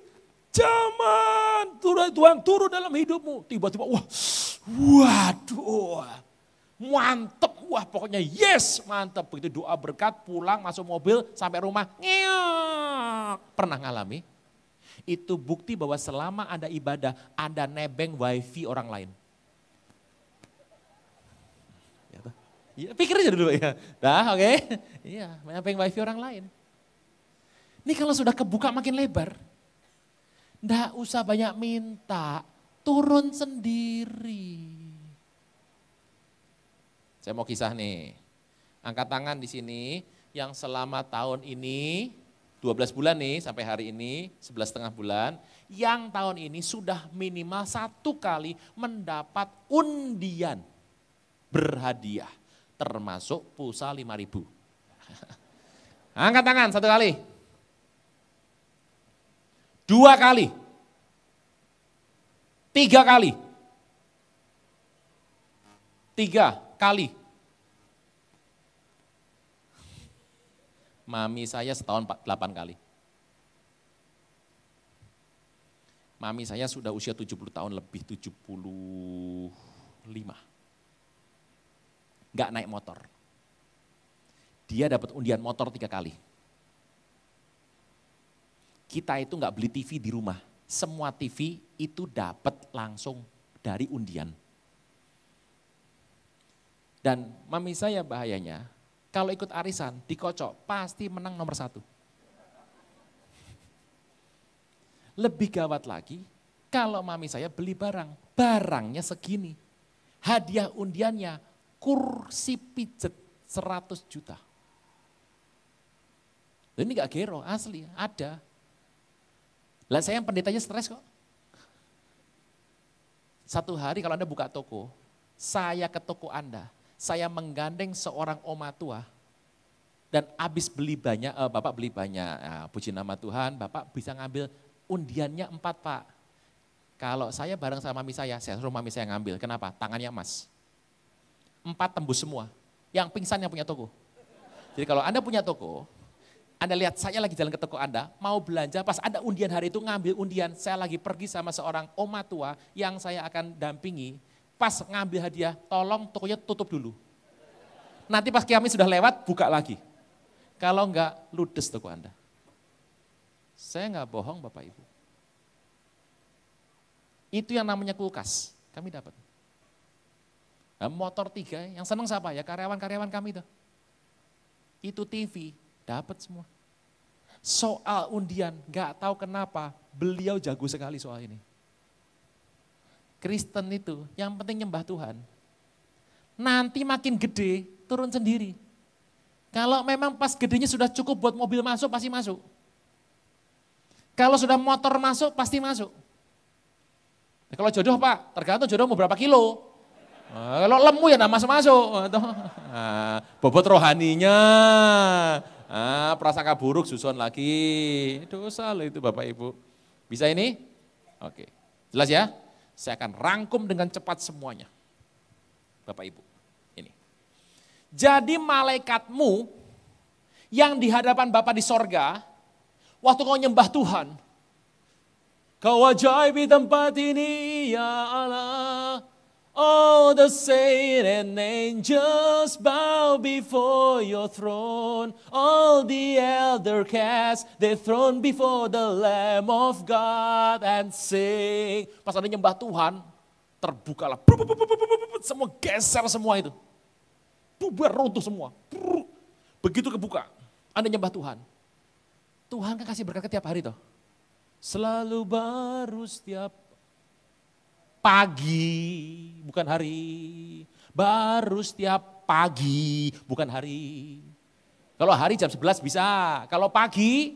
zaman Tuhan, Tuhan turun dalam hidupmu. Tiba-tiba, wah, waduh, mantep, wah pokoknya yes, mantep. Begitu doa berkat, pulang masuk mobil, sampai rumah, ngeok. Pernah ngalami? Itu bukti bahwa selama ada ibadah, ada nebeng wifi orang lain. Iya, pikir aja dulu ya. Dah, oke. Okay. Iya, menyampaikan wifi orang lain. Ini kalau sudah kebuka makin lebar. Ndak usah banyak minta, turun sendiri. Saya mau kisah nih. Angkat tangan di sini yang selama tahun ini 12 bulan nih sampai hari ini 11 setengah bulan yang tahun ini sudah minimal satu kali mendapat undian berhadiah termasuk pulsa 5000. Angkat tangan satu kali. Dua kali. Tiga kali. Tiga kali. Mami saya setahun 8 kali. Mami saya sudah usia 70 tahun lebih, 75 nggak naik motor. Dia dapat undian motor tiga kali. Kita itu nggak beli TV di rumah. Semua TV itu dapat langsung dari undian. Dan mami saya bahayanya, kalau ikut arisan, dikocok, pasti menang nomor satu. Lebih gawat lagi, kalau mami saya beli barang, barangnya segini. Hadiah undiannya kur kursi pijet 100 juta. ini gak gero, asli, ada. Lah saya yang pendetanya stres kok. Satu hari kalau Anda buka toko, saya ke toko Anda, saya menggandeng seorang oma tua, dan habis beli banyak, eh, Bapak beli banyak, ya, puji nama Tuhan, Bapak bisa ngambil undiannya empat Pak. Kalau saya bareng sama mami saya, saya suruh mami saya ngambil, kenapa? Tangannya emas empat tembus semua. Yang pingsan yang punya toko. Jadi kalau Anda punya toko, Anda lihat saya lagi jalan ke toko Anda, mau belanja, pas ada undian hari itu ngambil undian, saya lagi pergi sama seorang oma tua yang saya akan dampingi, pas ngambil hadiah, tolong tokonya tutup dulu. Nanti pas kiamat sudah lewat, buka lagi. Kalau enggak, ludes toko Anda. Saya enggak bohong Bapak Ibu. Itu yang namanya kulkas, kami dapat. Nah, motor tiga, yang seneng siapa ya? Karyawan-karyawan kami itu. Itu TV, dapat semua. Soal undian, gak tahu kenapa beliau jago sekali soal ini. Kristen itu yang penting nyembah Tuhan. Nanti makin gede, turun sendiri. Kalau memang pas gedenya sudah cukup buat mobil masuk, pasti masuk. Kalau sudah motor masuk, pasti masuk. Nah, kalau jodoh pak, tergantung jodoh mau berapa kilo. Ah, kalau lemu ya enggak masuk-masuk. Nah, bobot rohaninya. Nah, prasangka buruk susun lagi. Dosa loh itu Bapak Ibu. Bisa ini? Oke. Jelas ya? Saya akan rangkum dengan cepat semuanya. Bapak Ibu. Ini. Jadi malaikatmu yang di hadapan Bapak di sorga, waktu kau nyembah Tuhan, Kau wajib di tempat ini ya Allah All the saints and angels bow before your throne. All the elder cast their throne before the Lamb of God and sing. Pas Anda nyembah Tuhan, terbukalah. semua geser semua itu. Bubar runtuh semua. Begitu kebuka, Anda nyembah Tuhan. Tuhan kan kasih berkat tiap hari toh. Selalu baru setiap pagi bukan hari. Baru setiap pagi, bukan hari. Kalau hari jam 11 bisa, kalau pagi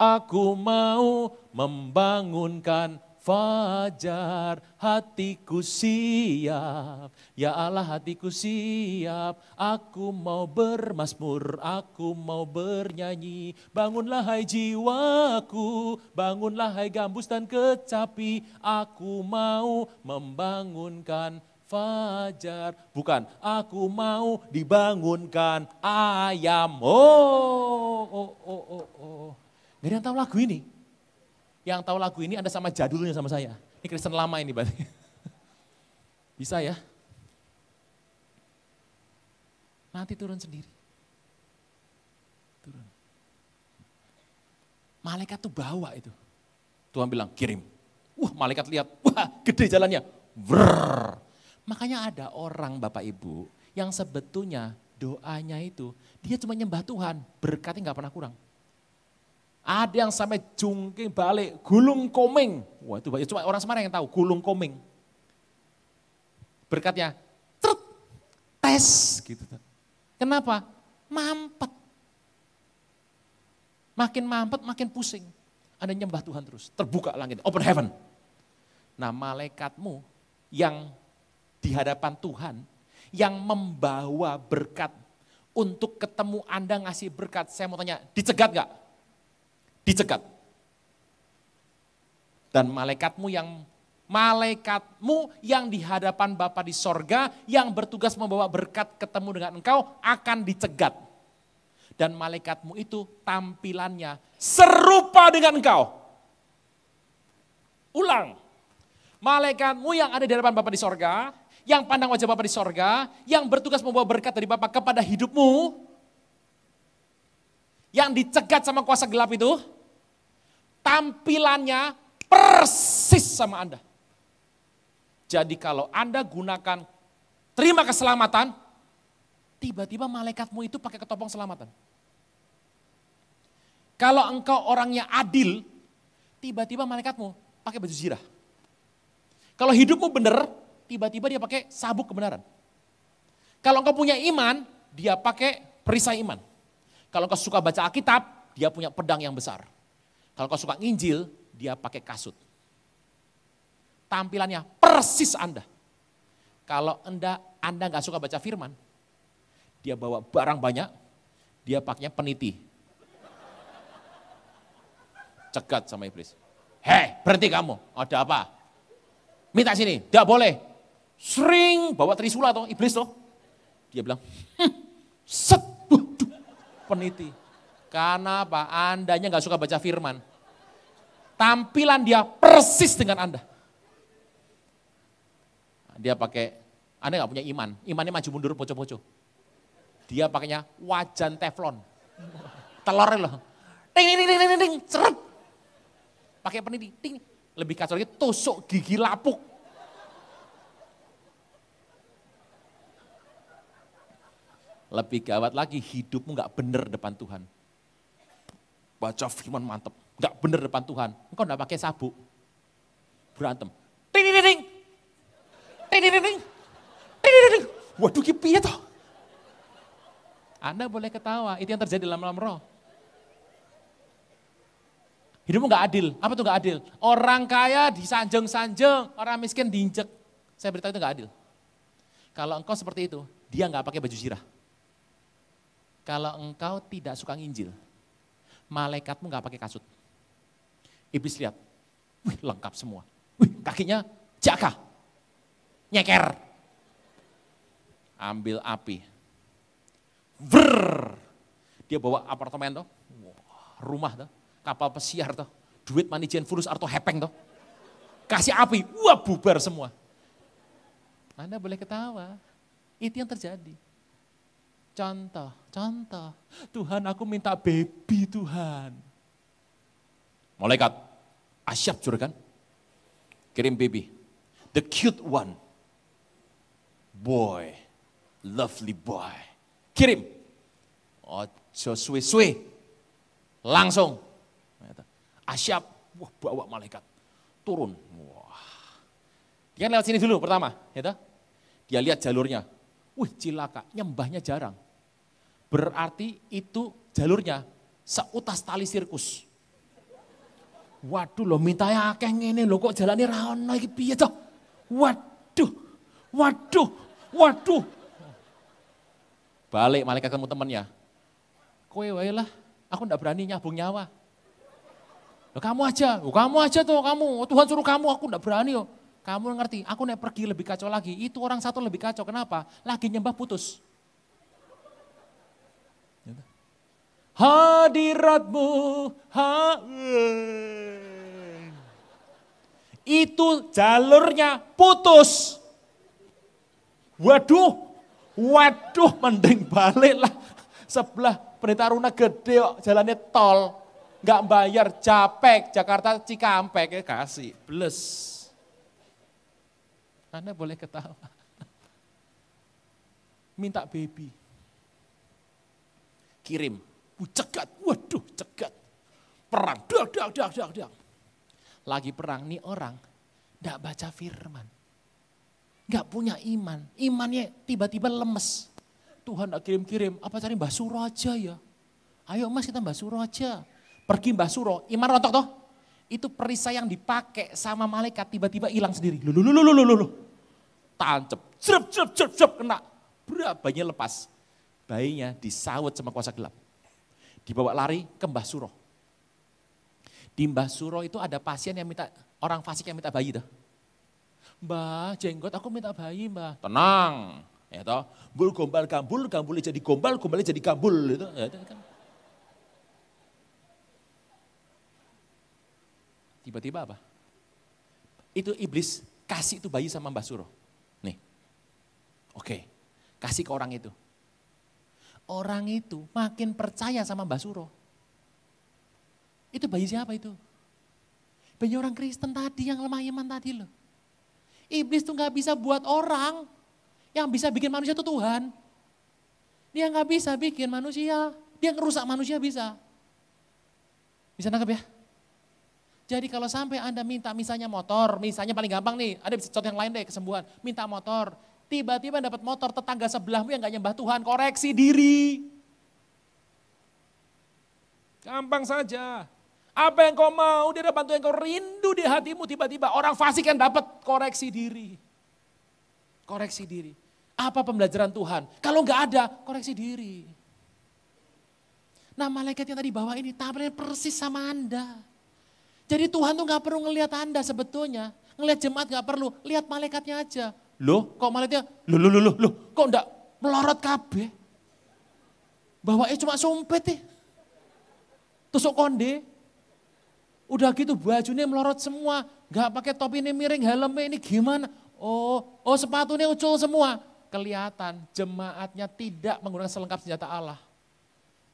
aku mau membangunkan fajar hatiku siap ya Allah hatiku siap aku mau bermasmur aku mau bernyanyi bangunlah hai jiwaku bangunlah hai gambus dan kecapi aku mau membangunkan fajar bukan aku mau dibangunkan ayam oh oh oh oh oh Gak ada yang tahu lagu ini yang tahu lagu ini Anda sama jadulnya sama saya. Ini Kristen lama ini berarti. Bisa ya? Nanti turun sendiri. Turun. Malaikat tuh bawa itu. Tuhan bilang, kirim. Wah, malaikat lihat. Wah, gede jalannya. Brrr. Makanya ada orang Bapak Ibu yang sebetulnya doanya itu, dia cuma nyembah Tuhan, berkatnya nggak pernah kurang. Ada yang sampai jungking balik, gulung koming. Wah itu banyak, cuma orang Semarang yang tahu, gulung koming. Berkatnya, truk, tes gitu. Kenapa? Mampet. Makin mampet, makin pusing. Anda nyembah Tuhan terus, terbuka langit, open heaven. Nah malaikatmu yang di hadapan Tuhan, yang membawa berkat untuk ketemu Anda ngasih berkat, saya mau tanya, dicegat gak? dicegat. Dan malaikatmu yang malaikatmu yang di hadapan Bapa di sorga yang bertugas membawa berkat ketemu dengan engkau akan dicegat. Dan malaikatmu itu tampilannya serupa dengan engkau. Ulang. Malaikatmu yang ada di hadapan Bapa di sorga, yang pandang wajah Bapa di sorga, yang bertugas membawa berkat dari Bapa kepada hidupmu, yang dicegat sama kuasa gelap itu, tampilannya persis sama Anda. Jadi kalau Anda gunakan terima keselamatan, tiba-tiba malaikatmu itu pakai ketopong selamatan. Kalau engkau orangnya adil, tiba-tiba malaikatmu pakai baju zirah. Kalau hidupmu benar, tiba-tiba dia pakai sabuk kebenaran. Kalau engkau punya iman, dia pakai perisai iman. Kalau kau suka baca Alkitab, dia punya pedang yang besar. Kalau kau suka Injil, dia pakai kasut. Tampilannya persis Anda. Kalau Anda Anda nggak suka baca firman, dia bawa barang banyak, dia pakainya peniti. Cegat sama iblis. Hei, berhenti kamu. Ada apa? Minta sini. Tidak boleh. Sering bawa trisula toh, iblis toh. Dia bilang, hm, set, peniti. Karena apa? Andanya nggak suka baca firman. Tampilan dia persis dengan Anda. Dia pakai, Anda nggak punya iman. Imannya maju mundur poco-poco. Dia pakainya wajan teflon. Telor loh. Ding, ding, ding, ding, ding, ding. Pakai peniti, Ding. Lebih kacau lagi, tusuk gigi lapuk. Lebih gawat lagi, hidupmu nggak bener depan Tuhan. Baca firman mantep, nggak bener depan Tuhan. Engkau nggak pakai sabuk, berantem. Ting ting ting, ting ting ting, Waduh, kipi toh. Anda boleh ketawa, itu yang terjadi dalam dalam roh. Hidupmu nggak adil, apa tuh nggak adil? Orang kaya disanjung-sanjung, orang miskin diinjek. Saya beritahu itu nggak adil. Kalau engkau seperti itu, dia nggak pakai baju zirah kalau engkau tidak suka nginjil, malaikatmu nggak pakai kasut. Iblis lihat, wih lengkap semua. Wih kakinya jaka, nyeker. Ambil api. Ver. Dia bawa apartemen tuh, rumah tuh, kapal pesiar tuh, duit manijen fulus atau hepeng tuh. Kasih api, wah bubar semua. Anda boleh ketawa. Itu yang terjadi. Contoh, contoh. Tuhan aku minta baby Tuhan. Malaikat, asyap suruh kan? Kirim baby. The cute one. Boy, lovely boy. Kirim. Ojo suwe-suwe. Langsung. Asyap, wah bawa malaikat. Turun. Wah. Dia kan lewat sini dulu pertama. Ya Dia lihat jalurnya Wih cilaka, nyembahnya jarang. Berarti itu jalurnya seutas tali sirkus. Waduh lo minta ya keng ini, lo kok jalannya rawan lagi piye toh. Waduh, waduh, waduh. Balik malaikat ketemu temennya. Kowe wae lah, aku ndak berani nyabung nyawa. Loh, kamu aja, oh, kamu aja tuh kamu. Oh, Tuhan suruh kamu, aku ndak berani. Oh. Kamu ngerti, aku naik pergi lebih kacau lagi. Itu orang satu lebih kacau, kenapa? Lagi nyembah putus. Ya Hadiratmu, ha eh. itu jalurnya putus. Waduh, waduh mending baliklah Sebelah Pendeta Runa gede kok, jalannya tol. Nggak bayar, capek. Jakarta, Cikampek, ya kasih, plus. Anda boleh ketawa. Minta baby. Kirim. Cegat. Waduh, cegat. Perang. dah dah dah dah dah Lagi perang nih orang. Tidak baca firman. Tidak punya iman. Imannya tiba-tiba lemes. Tuhan tidak kirim-kirim. Apa cari Mbah Suro aja ya? Ayo mas kita Mbah Suro aja. Pergi Mbah Suro. Iman rontok toh? itu perisai yang dipakai sama malaikat tiba-tiba hilang sendiri. Lulu, lulu, lulu, lulu, Tancep, cep cep cep cep kena. Berabanya lepas. Bayinya disawet sama kuasa gelap. Dibawa lari ke Mbah Suro. Di Mbah Suro itu ada pasien yang minta, orang fasik yang minta bayi. Tuh. Mbah, jenggot aku minta bayi mbah. Tenang. Ya toh, bul gombal gambul, gambul jadi gombal, gombal jadi gambul. Gitu. Ya, itu. Ya, kan. Tiba-tiba apa? Itu iblis kasih itu bayi sama Mbah Suro. Nih. Oke. Kasih ke orang itu. Orang itu makin percaya sama Mbah Suro. Itu bayi siapa itu? Bayi orang Kristen tadi yang lemah iman tadi loh. Iblis tuh nggak bisa buat orang yang bisa bikin manusia itu Tuhan. Dia nggak bisa bikin manusia. Dia ngerusak manusia bisa. Bisa nangkep ya? Jadi kalau sampai Anda minta misalnya motor, misalnya paling gampang nih, ada contoh yang lain deh kesembuhan, minta motor, tiba-tiba dapat motor tetangga sebelahmu yang gak nyembah Tuhan, koreksi diri. Gampang saja. Apa yang kau mau, dia ada bantu yang kau rindu di hatimu tiba-tiba. Orang fasik yang dapat koreksi diri. Koreksi diri. Apa pembelajaran Tuhan? Kalau nggak ada, koreksi diri. Nah malaikat yang tadi bawa ini tampilnya persis sama Anda. Jadi Tuhan tuh nggak perlu ngelihat Anda sebetulnya. Ngelihat jemaat nggak perlu, lihat malaikatnya aja. Loh, kok malaikatnya? Loh, loh, loh, loh, loh. kok enggak melorot kabeh? Bahwa eh cuma sumpit eh. Tusuk konde. Udah gitu bajunya melorot semua. Gak pakai topi ini miring, helmnya ini gimana? Oh, oh sepatunya ucul semua. Kelihatan jemaatnya tidak menggunakan selengkap senjata Allah.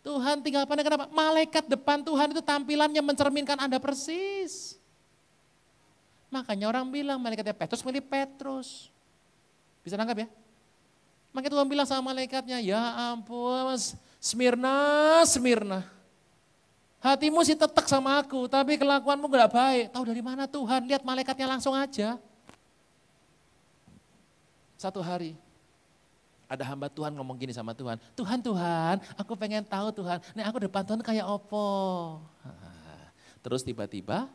Tuhan tinggal pandai kenapa? Malaikat depan Tuhan itu tampilannya mencerminkan Anda persis. Makanya orang bilang malaikatnya Petrus milih Petrus. Bisa nangkap ya? Makanya Tuhan bilang sama malaikatnya, ya ampun, Smirna, Smirna. Hatimu sih tetek sama aku, tapi kelakuanmu gak baik. Tahu dari mana Tuhan? Lihat malaikatnya langsung aja. Satu hari, ada hamba Tuhan ngomong gini sama Tuhan, Tuhan Tuhan, aku pengen tahu Tuhan, nih aku depan Tuhan kayak opo. Terus tiba-tiba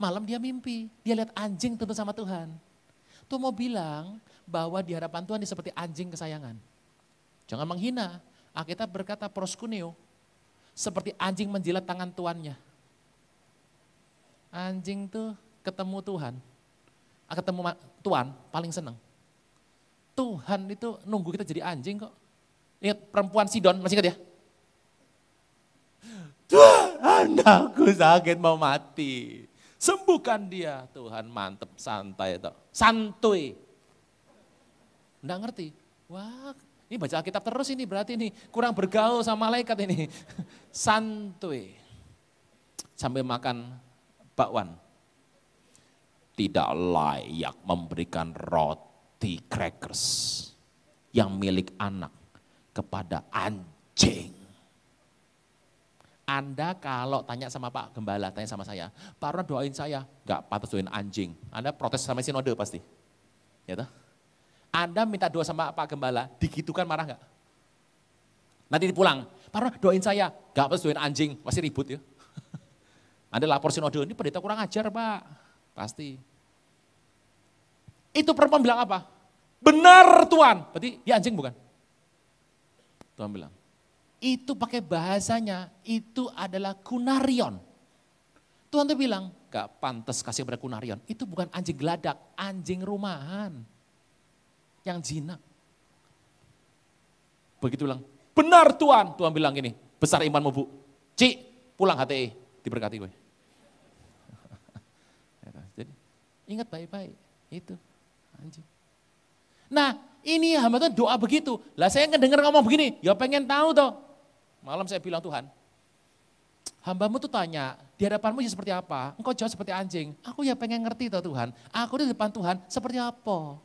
malam dia mimpi, dia lihat anjing tentu sama Tuhan. Tuh mau bilang bahwa di hadapan Tuhan dia seperti anjing kesayangan. Jangan menghina. Alkitab berkata proskuneo, seperti anjing menjilat tangan tuannya. Anjing tuh ketemu Tuhan, ah, ketemu Tuhan paling seneng. Tuhan itu nunggu kita jadi anjing kok. Ingat perempuan Sidon, masih ingat ya? Tuhan aku sakit mau mati. Sembuhkan dia. Tuhan mantep, santai. Toh. Santuy. Enggak ngerti. Wah, ini baca Alkitab terus ini berarti ini kurang bergaul sama malaikat ini. Santuy. Sambil makan bakwan. Tidak layak memberikan roti roti crackers yang milik anak kepada anjing. Anda kalau tanya sama Pak Gembala, tanya sama saya, Pak Rona doain saya, nggak pantas doain anjing. Anda protes sama sinode pasti. Ya toh? Anda minta doa sama Pak Gembala, digitukan marah nggak? Nanti dipulang, Pak Rona doain saya, nggak pantas doain anjing, pasti ribut ya. Anda lapor sinode, ini pendeta kurang ajar Pak. Pasti. Itu perempuan bilang apa? Benar Tuhan. Berarti dia anjing bukan? Tuhan bilang. Itu pakai bahasanya, itu adalah kunarion. Tuhan tuh bilang, gak pantas kasih pada kunarion. Itu bukan anjing geladak, anjing rumahan. Yang jinak. Begitu bilang, benar Tuhan. Tuhan bilang gini, besar imanmu bu. Cik, pulang HTI, e, diberkati gue. Ya kan? Jadi ingat baik-baik, itu. Anjing. Nah, ini hamba Tuhan doa begitu. Lah saya dengar ngomong begini, ya pengen tahu toh. Malam saya bilang Tuhan, hambamu tuh tanya, di hadapanmu ya seperti apa? Engkau jawab seperti anjing. Aku ya pengen ngerti toh Tuhan. Aku di depan Tuhan seperti apa?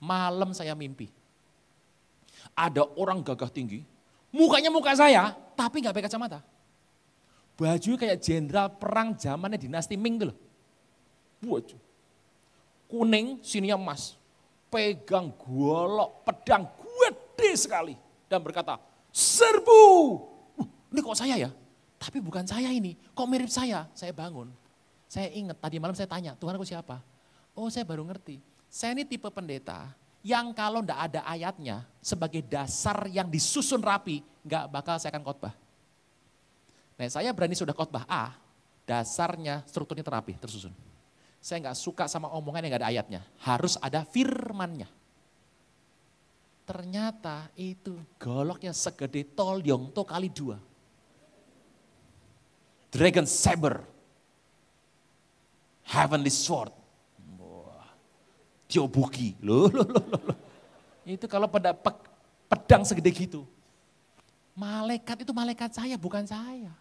Malam saya mimpi. Ada orang gagah tinggi, mukanya muka saya, tapi nggak pakai kacamata. Baju kayak jenderal perang zamannya dinasti Ming tuh loh. Baju kuning, sininya emas. Pegang golok, pedang gede sekali. Dan berkata, serbu. Uh, ini kok saya ya? Tapi bukan saya ini, kok mirip saya? Saya bangun. Saya ingat tadi malam saya tanya, Tuhan aku siapa? Oh saya baru ngerti, saya ini tipe pendeta yang kalau ndak ada ayatnya sebagai dasar yang disusun rapi, nggak bakal saya akan khotbah. Nah saya berani sudah khotbah A, dasarnya strukturnya terapi, tersusun. Saya nggak suka sama omongan yang nggak ada ayatnya. Harus ada firmannya. Ternyata itu goloknya segede tol Yongto kali dua. Dragon Saber. Heavenly Sword. Wah. Tiobuki. Loh, loh, loh, loh. Itu kalau pada pedang segede gitu. Malaikat itu malaikat saya, bukan saya.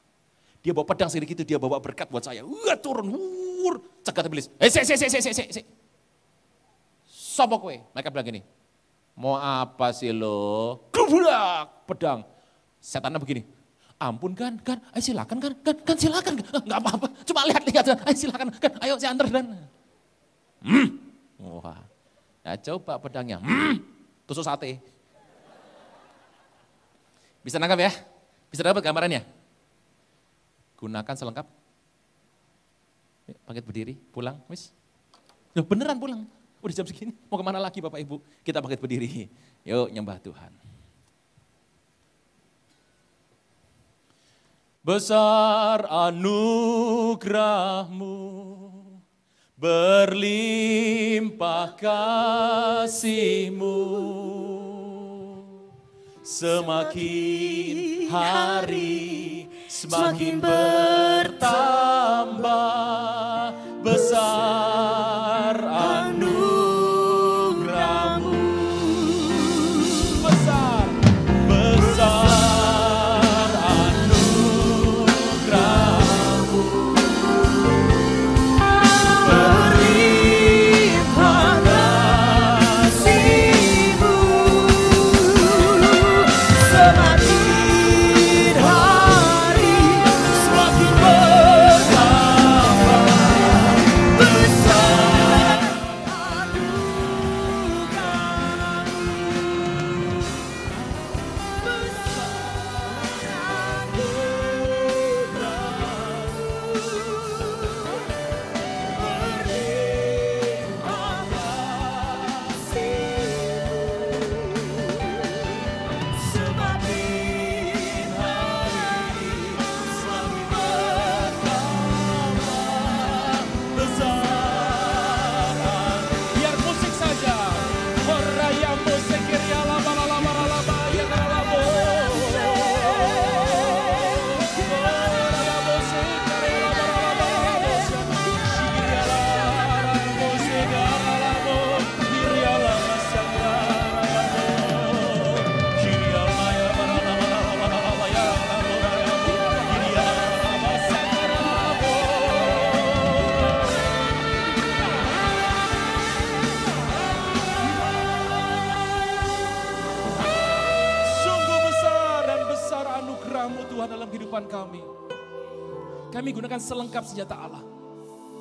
Dia bawa pedang segini itu, dia bawa berkat buat saya. Wah turun, wur, cegat iblis. Eh, si, si, si, si, si, si. Sopo kue, Mereka bilang gini, mau apa sih lo? Geblak, pedang. Setannya begini, ampun kan, kan, ayo silakan kan, kan, kan silakan, eh, nggak apa-apa, cuma lihat-lihat, ayo silakan, kan, ayo saya antar dan. Hmm. Wah, ya coba pedangnya, hmm. tusuk sate. Bisa nangkap ya? Bisa dapat gambarannya? gunakan selengkap? bangkit berdiri, pulang, wis. Loh, beneran pulang. Udah jam segini, mau kemana lagi Bapak Ibu? Kita bangkit berdiri. Yuk nyembah Tuhan. Besar anugerahmu, berlimpah kasihmu, semakin hari semakin bertambah. gunakan selengkap senjata Allah.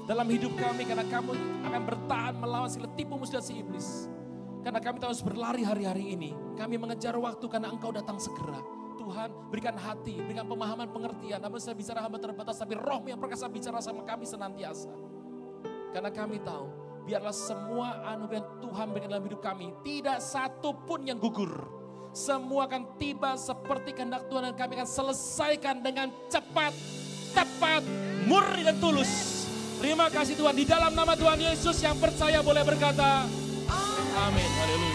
Dalam hidup kami karena kamu akan bertahan melawan segala tipu muslihat si iblis. Karena kami terus berlari hari-hari ini. Kami mengejar waktu karena engkau datang segera. Tuhan berikan hati, berikan pemahaman, pengertian. Namun saya bicara hamba terbatas, tapi Roh yang perkasa bicara sama kami senantiasa. Karena kami tahu, biarlah semua anugerah Tuhan berikan dalam hidup kami, tidak satu pun yang gugur. Semua akan tiba seperti kehendak Tuhan dan kami akan selesaikan dengan cepat tepat, murni dan tulus. Terima kasih Tuhan. Di dalam nama Tuhan Yesus yang percaya boleh berkata, Amin. Haleluya.